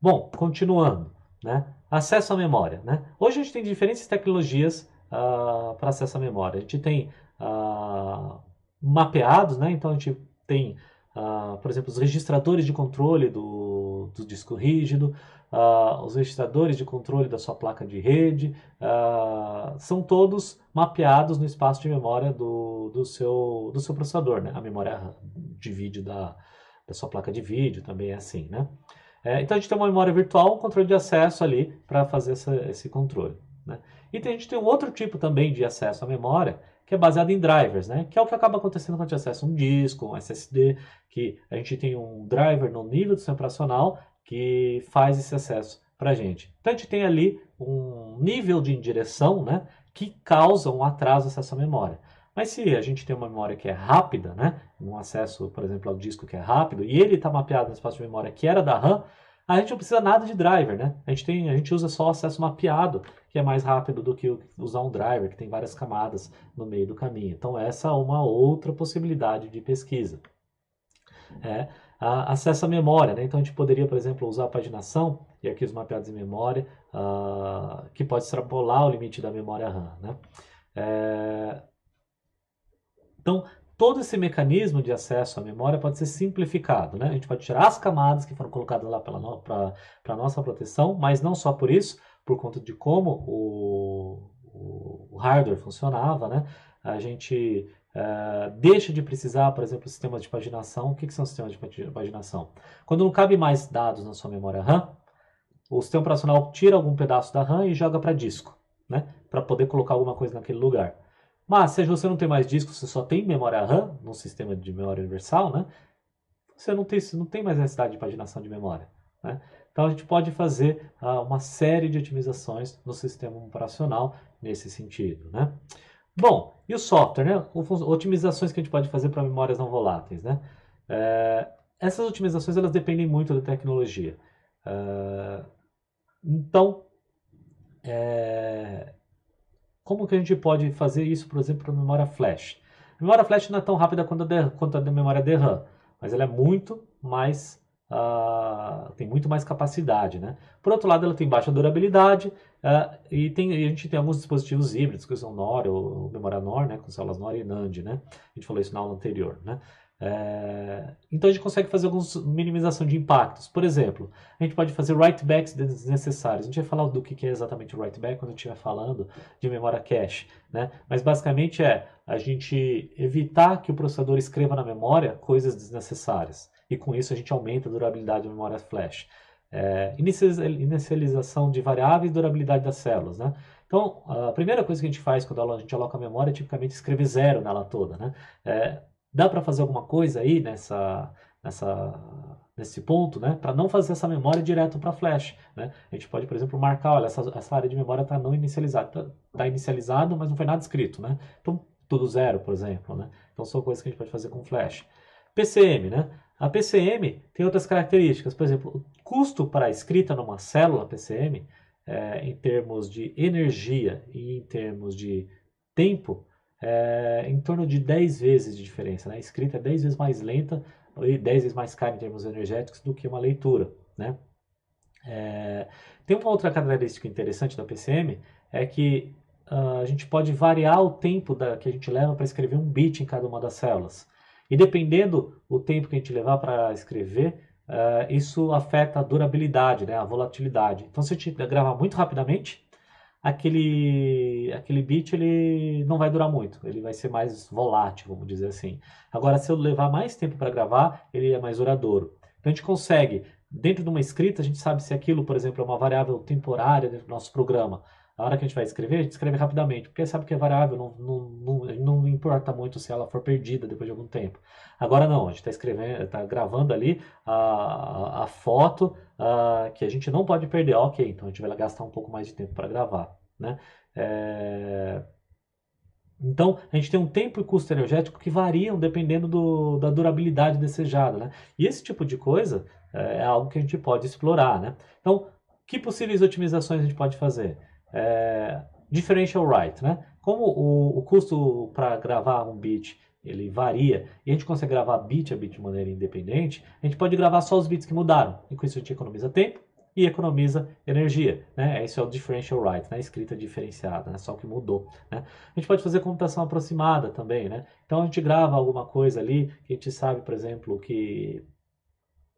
Bom, continuando. Né? Acesso à memória. Né? Hoje a gente tem diferentes tecnologias uh, ah, para acesso à memória. A gente tem uh, mapeados, né? então a gente tem, uh, por exemplo, os registradores de controle do, do disco rígido, os registradores de controle da sua placa de rede, são todos mapeados no espaço de memória do, do, seu, do seu processador, né? a memória de vídeo da, da sua placa de vídeo também é assim, né? É, então a gente tem uma memória virtual, um controle de acesso ali para fazer essa, esse controle. Né? E tem, a gente tem um outro tipo também de acesso à memória, que é baseado em drivers, né? que é o que acaba acontecendo quando a gente acessa um disco, um SSD, que a gente tem um driver no nível do seu operacional que faz esse acesso para a gente. Então a gente tem ali um nível de indireção né? que causa um atraso no acesso à memória. Mas se a gente tem uma memória que é rápida, né? um acesso, por exemplo, ao disco que é rápido, e ele está mapeado no espaço de memória que era da RAM, a gente não precisa nada de driver, né? A gente, tem, a gente usa só acesso mapeado, que é mais rápido do que usar um driver, que tem várias camadas no meio do caminho. Então, essa é uma outra possibilidade de pesquisa. É, a, acesso à memória, né? Então, a gente poderia, por exemplo, usar a paginação e aqui os mapeados em memória, uh, que pode extrapolar o limite da memória RAM, né? É... Então, todo esse mecanismo de acesso à memória pode ser simplificado. Né? A gente pode tirar as camadas que foram colocadas lá para no, a nossa proteção, mas não só por isso, por conta de como o, o hardware funcionava, né? a gente Uh, deixa de precisar, por exemplo, sistemas de paginação. O que, que são sistemas de paginação? Quando não cabe mais dados na sua memória RAM, o sistema operacional tira algum pedaço da RAM e joga para disco, né? Para poder colocar alguma coisa naquele lugar. Mas se você não tem mais disco, você só tem memória RAM, num sistema de memória universal, né? Você não tem, não tem mais necessidade de paginação de memória. Né? Então a gente pode fazer ah, uma série de otimizações no sistema operacional nesse sentido. Né? Bom, e o software, né? Otimizações que a gente pode fazer para memórias não voláteis, né? É, essas otimizações elas dependem muito da tecnologia. Eh, então, é, como que a gente pode fazer isso, por exemplo, para memória flash? A memória flash não é tão rápida quanto a, de, quanto a memória DRAM, mas ela é muito mais uh, tem muito mais capacidade, né? Por outro lado, ela tem baixa durabilidade uh, e, tem, e a gente tem alguns dispositivos híbridos que são NOR ou, ou memória NOR, né? Com células NOR e NAND, né? A gente falou isso na aula anterior, né? É, então a gente consegue fazer alguns minimização de impactos. Por exemplo, a gente pode fazer writebacks desnecessários. A gente vai falar do que é exatamente o writeback quando a gente estiver falando de memória cache, né? Mas basicamente é a gente evitar que o processador escreva na memória coisas desnecessárias. E com isso a gente aumenta a durabilidade da memória flash. É, inicialização de variáveis e durabilidade das células, né? Então, a primeira coisa que a gente faz quando a gente aloca a memória é tipicamente escrever zero nela toda, né? É, Dá para fazer alguma coisa aí nessa, nessa, nesse ponto, né? Para não fazer essa memória direto para flash, né? A gente pode, por exemplo, marcar, olha, essa, essa área de memória está não inicializada, está tá, tá inicializada, mas não foi nada escrito, né? Então, tudo zero, por exemplo, né? Então, são coisas que a gente pode fazer com flash. PCM, né? A PCM tem outras características, por exemplo, o custo para a escrita numa célula PCM, é, eh, em termos de energia e em termos de tempo, é, em torno de 10 vezes de diferença. Né? A escrita é 10 vezes mais lenta e 10 vezes mais cara em termos energéticos do que uma leitura. Né? É, tem uma outra característica interessante da PCM, é que uh, a gente pode variar o tempo da, que a gente leva para escrever um bit em cada uma das células. E dependendo o tempo que a gente levar para escrever, uh, isso afeta a durabilidade, né, a volatilidade. Então, se a gente gravar muito rapidamente, aquele, aquele bit ele não vai durar muito, ele vai ser mais volátil, vamos dizer assim. Agora, se eu levar mais tempo para gravar, ele é mais duradouro. Então, a gente consegue, dentro de uma escrita, a gente sabe se aquilo, por exemplo, é uma variável temporária dentro do nosso programa a hora que a gente vai escrever, a gente escreve rapidamente, porque sabe que é variável, não, não, não, não importa muito se ela for perdida depois de algum tempo. Agora não, a gente está escrevendo, está gravando ali a, a foto a, que a gente não pode perder. Ok, então a gente vai gastar um pouco mais de tempo para gravar. Né? É... Então, a gente tem um tempo e custo energético que variam dependendo do, da durabilidade desejada. Né? E esse tipo de coisa é, é algo que a gente pode explorar. Né? Então, que possíveis otimizações a gente pode fazer? é, differential write, né? Como o, o custo para gravar um bit ele varia e a gente consegue gravar bit a bit de maneira independente, a gente pode gravar só os bits que mudaram, e com isso a gente economiza tempo e economiza energia, né? Isso é o differential write, né? Escrita diferenciada, né? Só que mudou, né? A gente pode fazer computação aproximada também, né? Então a gente grava alguma coisa ali que a gente sabe, por exemplo, que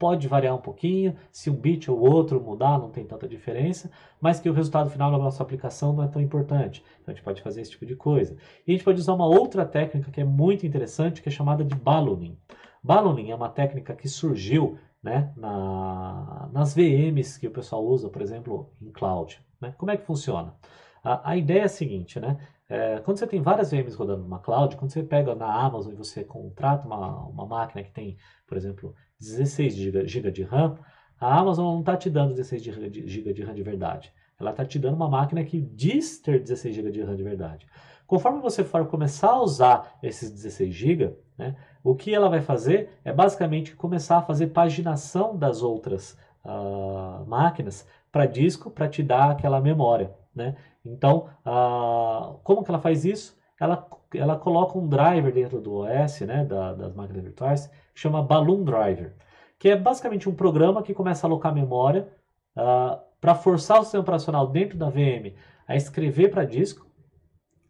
pode variar um pouquinho, se um bit ou outro mudar, não tem tanta diferença, mas que o resultado final da nossa aplicação não é tão importante. Então a gente pode fazer esse tipo de coisa. E a gente pode usar uma outra técnica que é muito interessante, que é chamada de ballooning. Ballooning é uma técnica que surgiu né, na, nas VMs que o pessoal usa, por exemplo, em cloud. Né? Como é que funciona? A, a ideia é a seguinte, né? É, quando você tem várias VMs rodando numa cloud, quando você pega na Amazon e você contrata uma, uma máquina que tem, por exemplo, 16 GB, de RAM, a Amazon não está te dando 16 GB de, GB de RAM de verdade. Ela está te dando uma máquina que diz ter 16 GB de RAM de verdade. Conforme você for começar a usar esses 16 GB, né, o que ela vai fazer é basicamente começar a fazer paginação das outras uh, máquinas para disco para te dar aquela memória. Né? Então, uh, como que ela faz isso? ela, ela coloca um driver dentro do OS, né, da, das máquinas virtuais, que chama Balloon Driver, que é basicamente um programa que começa a alocar memória uh, ah, para forçar o sistema operacional dentro da VM a escrever para disco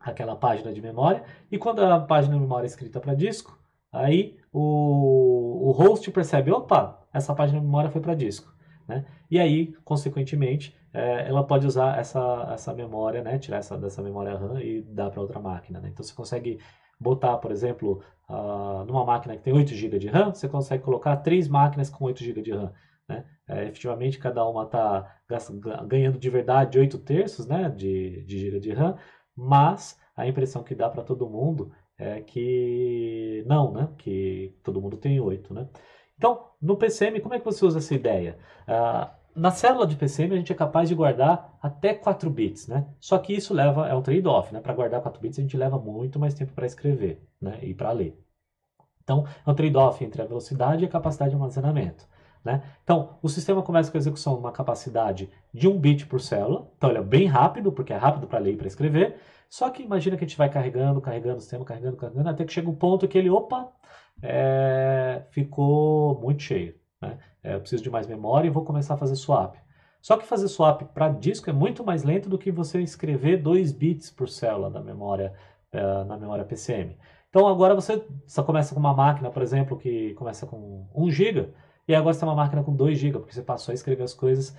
aquela página de memória, e quando a página de memória é escrita para disco, aí o, o host percebe, opa, essa página de memória foi para disco. Né? E aí, consequentemente, é, ela pode usar essa, essa memória, né? tirar essa, dessa memória RAM e dar para outra máquina. Né? Então você consegue botar, por exemplo, uh, numa máquina que tem 8 GB de RAM, você consegue colocar três máquinas com 8 GB de RAM. Né? É, efetivamente, cada uma está ganhando de verdade 8 terços né? de, de GB de RAM, mas a impressão que dá para todo mundo é que não, né? que todo mundo tem 8. Né? Então, no PCM, como é que você usa essa ideia? Ah, na célula de PCM, a gente é capaz de guardar até 4 bits, né? Só que isso leva, é um trade-off, né? Para guardar 4 bits, a gente leva muito mais tempo para escrever né? e para ler. Então, é um trade-off entre a velocidade e a capacidade de armazenamento. Né? Então, o sistema começa com a execução de uma capacidade de 1 bit por célula. Então, ele é bem rápido, porque é rápido para ler e para escrever. Só que imagina que a gente vai carregando, carregando o sistema, carregando, carregando, até que chega um ponto que ele, opa, é, ficou muito cheio. Né? É, eu preciso de mais memória e vou começar a fazer swap. Só que fazer swap para disco é muito mais lento do que você escrever 2 bits por célula na memória, é, na memória PCM. Então agora você só começa com uma máquina, por exemplo, que começa com 1 GB, e agora você tem uma máquina com 2 GB, porque você passou a escrever as coisas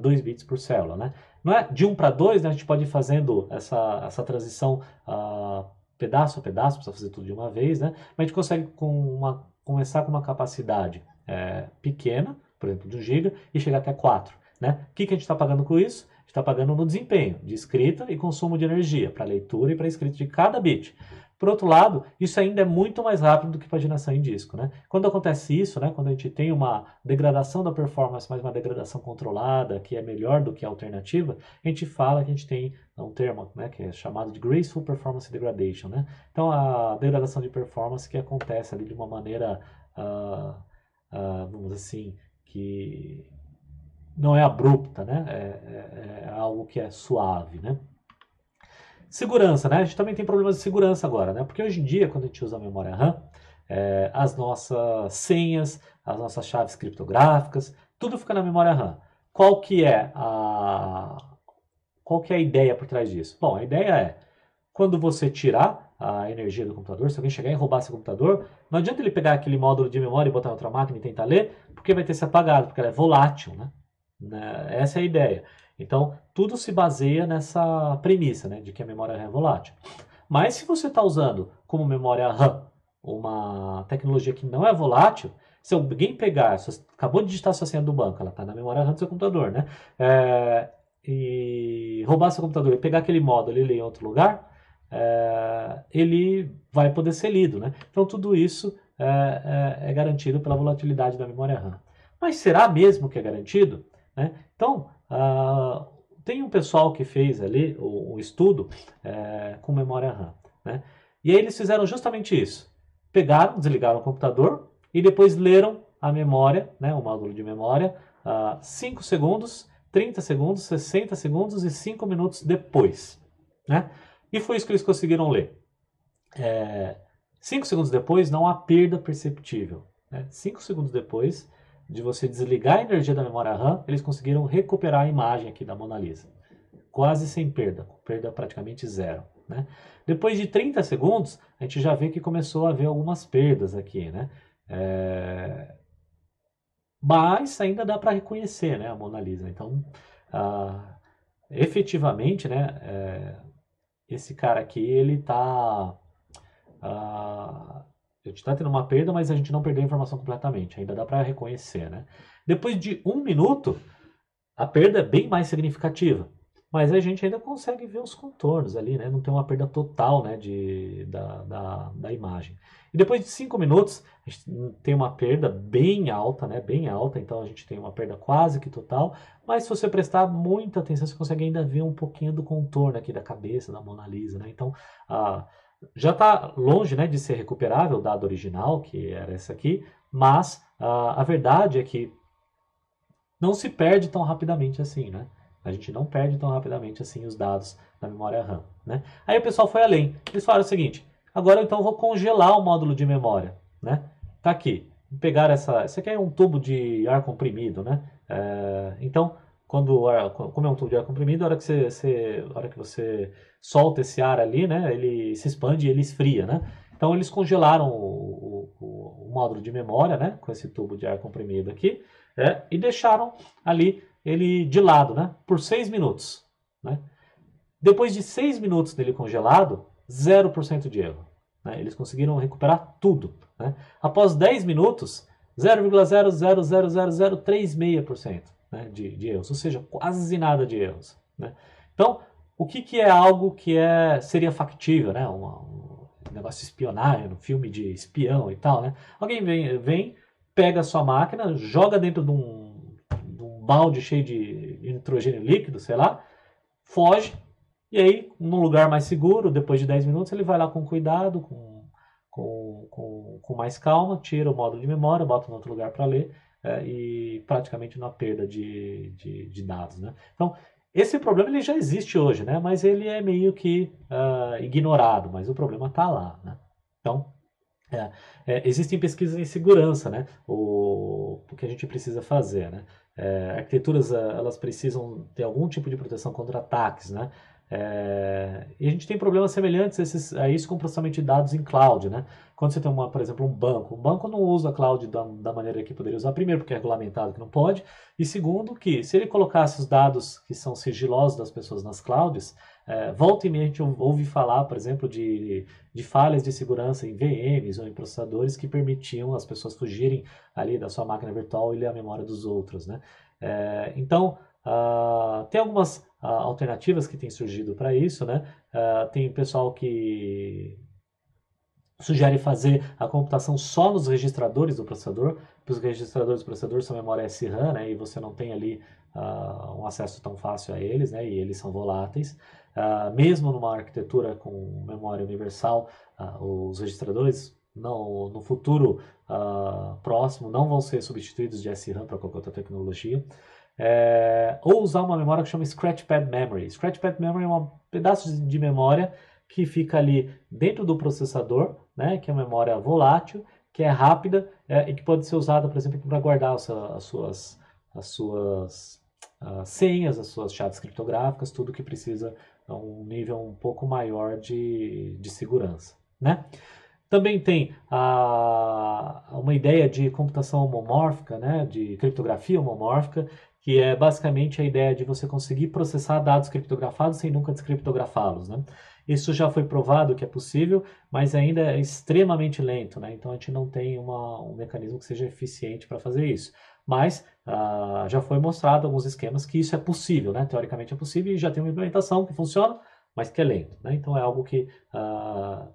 2 uh, ah, bits por célula. Né? Não é de 1 para 2, né? a gente pode ir fazendo essa, essa transição uh, pedaço a pedaço, precisa fazer tudo de uma vez, né? Mas a gente consegue com uma, começar com uma capacidade é, pequena, por exemplo, de 1 GB, e chegar até 4. Né? O que, que a gente está pagando com isso? A gente está pagando no desempenho de escrita e consumo de energia para leitura e para escrita de cada bit. Por outro lado, isso ainda é muito mais rápido do que paginação em disco. Né? Quando acontece isso, né, quando a gente tem uma degradação da performance, mas uma degradação controlada, que é melhor do que a alternativa, a gente fala que a gente tem um termo né, que é chamado de Graceful Performance Degradation. Né? Então, a degradação de performance que acontece ali de uma maneira, uh, uh, vamos assim, que não é abrupta, né? É, é, é, algo que é suave, né? Segurança, né? A gente também tem problemas de segurança agora, né? Porque hoje em dia, quando a gente usa a memória RAM, é, as nossas senhas, as nossas chaves criptográficas, tudo fica na memória RAM. Qual que é a qual que é a ideia por trás disso? Bom, a ideia é quando você tirar a energia do computador, se alguém chegar e roubar seu computador, não adianta ele pegar aquele módulo de memória e botar em outra máquina e tentar ler, porque vai ter se apagado, porque ela é volátil, né? né? Essa é a ideia. Então, tudo se baseia nessa premissa né, de que a memória RAM é volátil. Mas se você está usando como memória RAM uma tecnologia que não é volátil, se alguém pegar, acabou de digitar sua senha do banco, ela está na memória RAM do seu computador, né? É, e roubar seu computador e pegar aquele módulo e ler em outro lugar, é, ele vai poder ser lido, né? Então tudo isso é, é, é, garantido pela volatilidade da memória RAM. Mas será mesmo que é garantido? Né? Então, ah, tem um pessoal que fez ali o, o estudo é, com memória RAM. Né? E aí eles fizeram justamente isso. Pegaram, desligaram o computador e depois leram a memória, né, o módulo de memória, 5 ah, segundos, 30 segundos, 60 segundos e 5 minutos depois. Né? E foi isso que eles conseguiram ler. É, cinco segundos depois, não há perda perceptível. Né? Cinco segundos depois, de você desligar a energia da memória RAM, eles conseguiram recuperar a imagem aqui da Mona Lisa. Quase sem perda, com perda praticamente zero. Né? Depois de 30 segundos, a gente já vê que começou a haver algumas perdas aqui. Né? É... Mas ainda dá para reconhecer né, a Mona Lisa. Então, ah, efetivamente, né, é... esse cara aqui, ele está... Ah a gente está tendo uma perda, mas a gente não perdeu a informação completamente. Ainda dá para reconhecer, né? Depois de um minuto, a perda é bem mais significativa. Mas a gente ainda consegue ver os contornos ali, né? Não tem uma perda total né, de, da, da, da imagem. E depois de cinco minutos, a gente tem uma perda bem alta, né? Bem alta, então a gente tem uma perda quase que total. Mas se você prestar muita atenção, você consegue ainda ver um pouquinho do contorno aqui da cabeça, da Mona Lisa, né? Então, a já está longe né, de ser recuperável o dado original, que era esse aqui, mas uh, a verdade é que não se perde tão rapidamente assim, né? A gente não perde tão rapidamente assim os dados na memória RAM, né? Aí o pessoal foi além. Eles falaram o seguinte, agora então eu vou congelar o módulo de memória, né? Tá aqui. Pegar essa... Isso aqui é um tubo de ar comprimido, né? É, então, quando como é um tubo de ar comprimido, a hora que você, você, hora que você solta esse ar ali, né, ele se expande e ele esfria, né? Então eles congelaram o, o, o módulo de memória, né, com esse tubo de ar comprimido aqui, é e deixaram ali ele de lado, né, por seis minutos, né? Depois de seis minutos dele congelado, 0% de erro. Né? Eles conseguiram recuperar tudo. Né? Após 10 minutos, 0,0000036% né, de, de, erros, ou seja, quase nada de erros. Né? Então, o que, que é algo que é, seria factível, né? um, um negócio de espionagem, um filme de espião e tal, né? Alguém vem, vem pega a sua máquina, joga dentro de um, de um balde cheio de nitrogênio líquido, sei lá, foge, e aí, num lugar mais seguro, depois de 10 minutos, ele vai lá com cuidado, com, com, com, com mais calma, tira o módulo de memória, bota em outro lugar para ler é, e praticamente na perda de, de, de, dados. Né? Então, esse problema ele já existe hoje, né? mas ele é meio que uh, ignorado, mas o problema está lá. Né? Então, é, é, existem pesquisas em segurança, né? O, o que a gente precisa fazer, né? É, arquiteturas ah, elas precisam ter algum tipo de proteção contra ataques, né? É, e a gente tem problemas semelhantes a, esses, a, isso com processamento de dados em cloud, né? Quando você tem, uma, por exemplo, um banco. Um banco não usa cloud da, da maneira que poderia usar, primeiro, porque é regulamentado que não pode, e segundo, que se ele colocasse os dados que são sigilosos das pessoas nas clouds, é, volta e meia a gente ouve falar, por exemplo, de, de falhas de segurança em VMs ou em processadores que permitiam as pessoas fugirem ali da sua máquina virtual e ler a memória dos outros, né? É, então, uh, tem algumas ah, alternativas que têm surgido para isso, né? Uh, tem pessoal que sugere fazer a computação só nos registradores do processador, porque os registradores do processador são memória SRAM, né? E você não tem ali uh, um acesso tão fácil a eles, né? E eles são voláteis. Uh, mesmo numa arquitetura com memória universal, os registradores não, no futuro próximo não vão ser substituídos de SRAM para qualquer outra tecnologia. É, ou usar uma memória que chama Scratchpad Memory. Scratchpad Memory é um pedaço de memória que fica ali dentro do processador, né, que é uma memória volátil, que é rápida é, e que pode ser usada, por exemplo, para guardar as, as suas, as suas as senhas, as suas chaves criptográficas, tudo que precisa um nível um pouco maior de, de segurança, né? Também tem a, uma ideia de computação homomórfica, né, de criptografia homomórfica, que é basicamente a ideia de você conseguir processar dados criptografados sem nunca descriptografá-los, né? Isso já foi provado que é possível, mas ainda é extremamente lento, né? Então a gente não tem uma, um mecanismo que seja eficiente para fazer isso. Mas ah, já foi mostrado alguns esquemas que isso é possível, né? Teoricamente é possível e já tem uma implementação que funciona, mas que é lento, né? Então é algo que está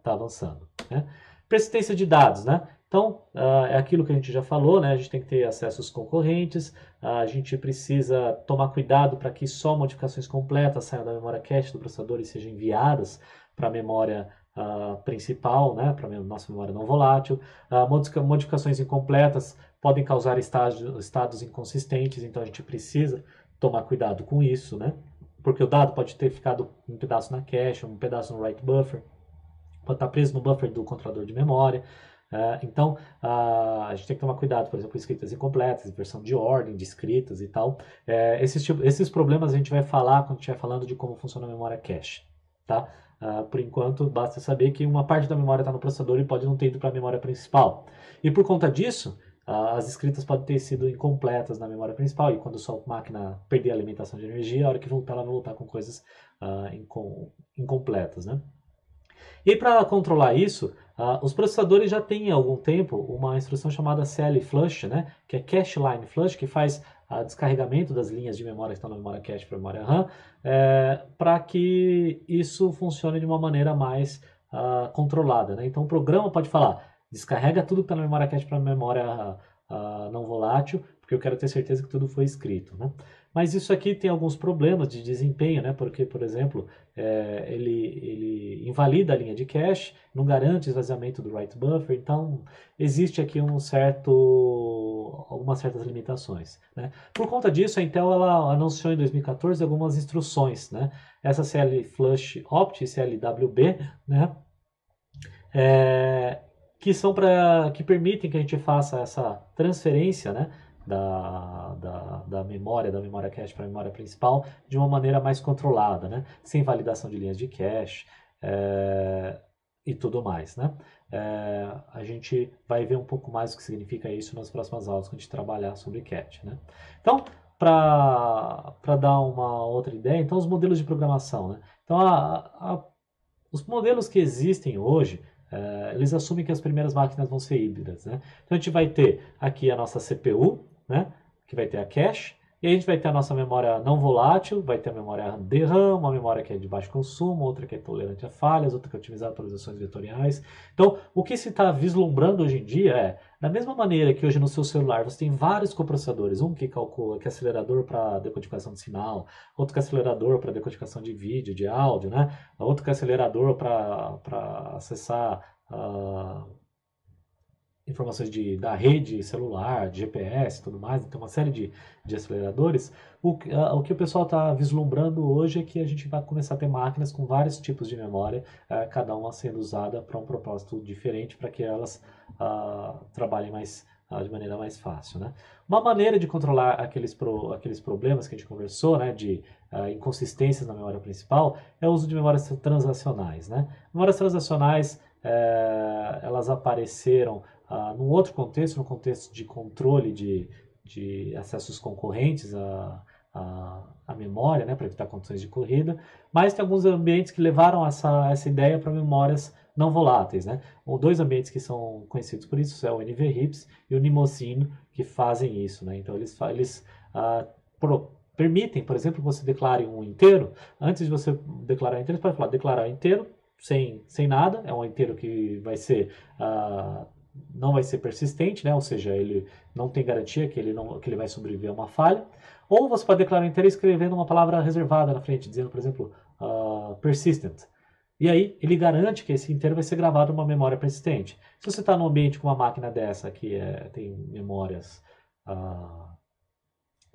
ah, avançando, né? Persistência de dados, né? Então, ah, é aquilo que a gente já falou, né? A gente tem que ter acessos concorrentes, ah, a gente precisa tomar cuidado para que só modificações completas saiam da memória cache do processador e sejam enviadas para a memória uh, principal, né? Para a nossa memória não volátil. modificações incompletas podem causar estágio, estados inconsistentes, então a gente precisa tomar cuidado com isso, né? Porque o dado pode ter ficado um pedaço na cache, um pedaço no write buffer, pode estar preso no buffer do controlador de memória. É, então, a gente tem que tomar cuidado, por exemplo, com escritas incompletas, inversão de ordem, de escritas e tal. É, esses, tipo, esses problemas a gente vai falar quando estiver falando de como funciona a memória cache, tá? Uh, por enquanto, basta saber que uma parte da memória está no processador e pode não ter ido para a memória principal. E por conta disso, uh, as escritas podem ter sido incompletas na memória principal, e quando sua máquina perder a alimentação de energia, a hora que voltar, ela vai voltar com coisas uh, ah, incom incompletas, né? E para controlar isso, Uh, os processadores já têm há algum tempo uma instrução chamada CL Flush, né, que é Cache Line Flush, que faz uh, descarregamento das linhas de memória que estão na memória cache para a memória RAM, é, eh, para que isso funcione de uma maneira mais uh, controlada. Né? Então o programa pode falar, descarrega tudo que está na memória cache para a memória não volátil, porque eu quero ter certeza que tudo foi escrito. Né? Mas isso aqui tem alguns problemas de desempenho, né? Porque, por exemplo, é, ele, ele invalida a linha de cache, não garante esvaziamento do write buffer, então existe aqui um certo, algumas certas limitações. Né? Por conta disso, a Intel ela anunciou em 2014 algumas instruções, né? Essa CL Flush Opt, CLWB, né? É, que são para que permitem que a gente faça essa transferência, né? da, da, da, memória, da memória cache para a memória principal, de uma maneira mais controlada, né? sem validação de linhas de cache é, e tudo mais. Né? É, a gente vai ver um pouco mais o que significa isso nas próximas aulas quando a gente trabalhar sobre cache. Né? Então, para dar uma outra ideia, então os modelos de programação. Né? Então, a, a, os modelos que existem hoje, é, eles assumem que as primeiras máquinas vão ser híbridas. Né? Então, a gente vai ter aqui a nossa CPU, né? Que vai ter a cache. E a gente vai ter a nossa memória não volátil, vai ter a memória de RAM, uma memória que é de baixo consumo, outra que é tolerante a falhas, outra que é otimizada para atualizações vetoriais. Então, o que se está vislumbrando hoje em dia é, da mesma maneira que hoje no seu celular você tem vários coprocessadores, um que calcula que é acelerador para decodificação de sinal, outro que é acelerador para decodificação de vídeo, de áudio, né? outro que é acelerador para acessar... Uh, informações de, da rede celular, de GPS e tudo mais, então uma série de, de aceleradores, o, a, o que o pessoal está vislumbrando hoje é que a gente vai começar a ter máquinas com vários tipos de memória, a, é, cada uma sendo usada para um propósito diferente, para que elas a, ah, trabalhem mais ah, de maneira mais fácil, né? Uma maneira de controlar aqueles, pro, aqueles problemas que a gente conversou, né, de ah, inconsistências na memória principal, é o uso de memórias transacionais, né? Memórias transacionais, é, elas apareceram ah, num outro contexto, no contexto de controle de, de acessos concorrentes à, à, à memória, né, para evitar condições de corrida, mas tem alguns ambientes que levaram essa, essa ideia para memórias não voláteis. Né? Ou dois ambientes que são conhecidos por isso é o NVRIPS e o Nimocine, que fazem isso. Né? Então, eles, eles uh, pro, permitem, por exemplo, que você declare um inteiro. Antes de você declarar inteiro, você pode falar declarar inteiro, sem, sem nada, é um inteiro que vai ser. Uh, não vai ser persistente, né? ou seja, ele não tem garantia que ele, não, que ele vai sobreviver a uma falha. Ou você pode declarar inteiro escrevendo uma palavra reservada na frente, dizendo, por exemplo, uh, persistent. E aí ele garante que esse inteiro vai ser gravado em uma memória persistente. Se você está num ambiente com uma máquina dessa que é, tem memórias uh,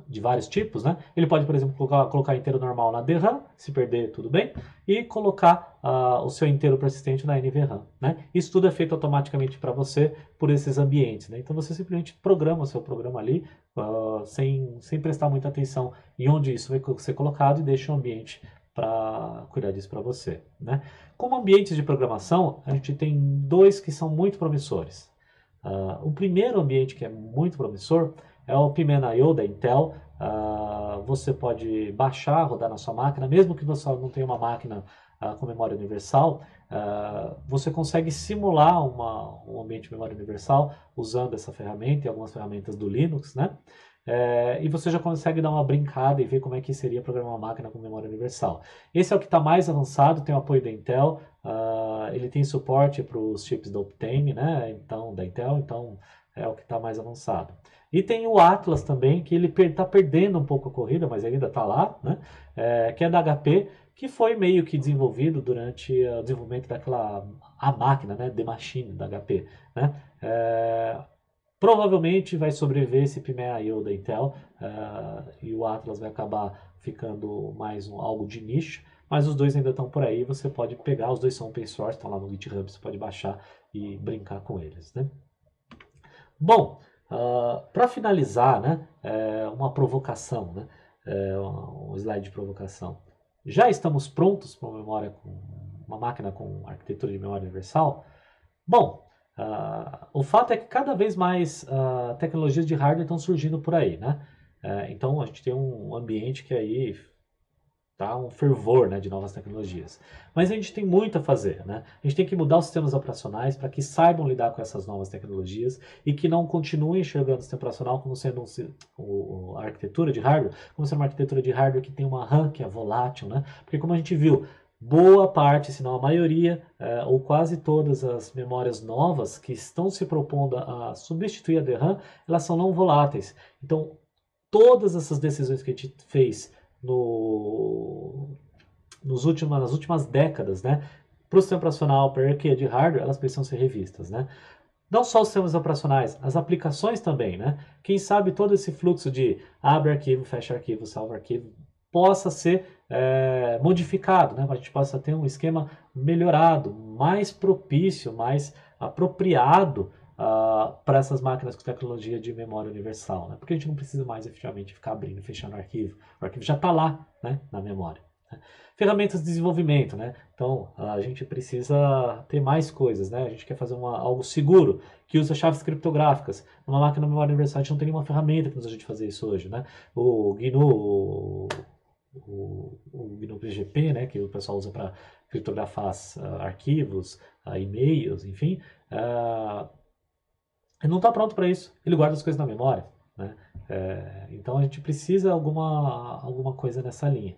de vários tipos, né? Ele pode, por exemplo, colocar, colocar inteiro normal na DRAM, se perder, tudo bem, e colocar uh, o seu inteiro persistente na NVRAM, né? Isso tudo é feito automaticamente para você por esses ambientes, né? Então você simplesmente programa o seu programa ali, uh, sem, sem prestar muita atenção em onde isso vai ser colocado e deixa o ambiente para cuidar disso para você, né? Como ambientes de programação, a gente tem dois que são muito promissores. Uh, o primeiro ambiente que é muito promissor é o Pimena.io da Intel. Uh, você pode baixar, rodar na sua máquina, mesmo que você não tenha uma máquina uh, com memória universal, uh, você consegue simular uma, um ambiente de memória universal usando essa ferramenta e algumas ferramentas do Linux, né? É, e você já consegue dar uma brincada e ver como é que seria programar uma máquina com memória universal. Esse é o que está mais avançado, tem o apoio da Intel, uh, ele tem suporte para os chips da Optane, né? Então, da Intel, então é o que está mais avançado. E tem o Atlas também, que ele está perdendo um pouco a corrida, mas ainda está lá, né? É, que é da HP, que foi meio que desenvolvido durante eh, o desenvolvimento daquela a máquina, né? The Machine da HP, né? É, provavelmente vai sobreviver esse Pimea o da Intel eh, e o Atlas vai acabar ficando mais um, algo de nicho, mas os dois ainda estão por aí, você pode pegar, os dois são open source, estão lá no GitHub, você pode baixar e brincar com eles, né? Bom, uh, ah, para finalizar, né, é uma provocação, né, é um slide de provocação. Já estamos prontos para uma memória com uma máquina com arquitetura de memória universal? Bom, uh, o fato é que cada vez mais uh, tecnologias de hardware estão surgindo por aí, né? É, então a gente tem um ambiente que aí tá? um fervor né, de novas tecnologias. Mas a gente tem muito a fazer. Né? A gente tem que mudar os sistemas operacionais para que saibam lidar com essas novas tecnologias e que não continuem enxergando o sistema operacional como sendo um, a arquitetura de hardware, como sendo uma arquitetura de hardware que tem uma RAM que é volátil. Né? Porque como a gente viu, boa parte, se não a maioria, é, ou quase todas as memórias novas que estão se propondo a substituir a DRAM, elas são não voláteis. Então, todas essas decisões que a gente fez no, nos últimos, nas últimas décadas, né? Para o sistema operacional, para a hierarquia de hardware, elas precisam ser revistas, né? Não só os sistemas operacionais, as aplicações também, né? Quem sabe todo esse fluxo de abre arquivo, fecha arquivo, salva arquivo, possa ser é, modificado, né? A gente possa ter um esquema melhorado, mais propício, mais apropriado uh, ah, para essas máquinas com tecnologia de memória universal, né? porque a gente não precisa mais efetivamente ficar abrindo e fechando o arquivo, o arquivo já está lá né, na memória. Né? Ferramentas de desenvolvimento, né? então a gente precisa ter mais coisas, né? a gente quer fazer uma, algo seguro, que usa chaves criptográficas. Uma máquina de memória universal, a gente não tem nenhuma ferramenta que nos ajude a fazer isso hoje. Né? O GNU, o o, o GNU-PGP, né, que o pessoal usa para criptografar uh, arquivos, uh, e-mails, enfim, uh, ele não está pronto para isso. Ele guarda as coisas na memória. Né? É, então a gente precisa alguma alguma coisa nessa linha.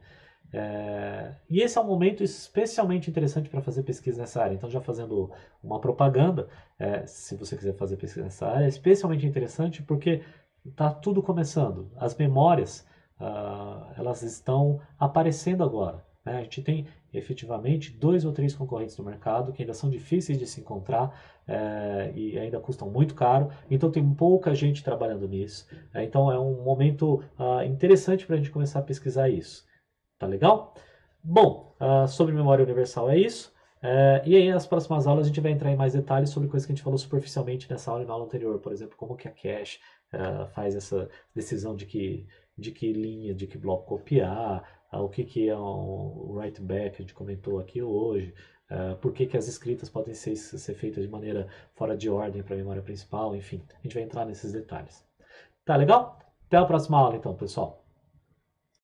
É, e esse é um momento especialmente interessante para fazer pesquisa nessa área. Então, já fazendo uma propaganda, é, se você quiser fazer pesquisa nessa área, é especialmente interessante porque está tudo começando. As memórias, ah, elas estão aparecendo agora. Né? A gente tem efetivamente dois ou três concorrentes do mercado que ainda são difíceis de se encontrar é, e ainda custam muito caro. Então tem pouca gente trabalhando nisso. É, então é um momento ah, interessante para a gente começar a pesquisar isso. Tá legal? Bom, ah, sobre memória universal é isso. É, e aí nas próximas aulas a gente vai entrar em mais detalhes sobre coisas que a gente falou superficialmente nessa aula e na aula anterior, por exemplo, como que a cache ah, faz essa decisão de que de que linha, de que bloco copiar, ah, o que, que é um write back, a gente comentou aqui hoje, Uh, por que, que, as escritas podem ser, ser, feitas de maneira fora de ordem para a memória principal, enfim, a gente vai entrar nesses detalhes. Tá legal? Até a próxima aula, então, pessoal.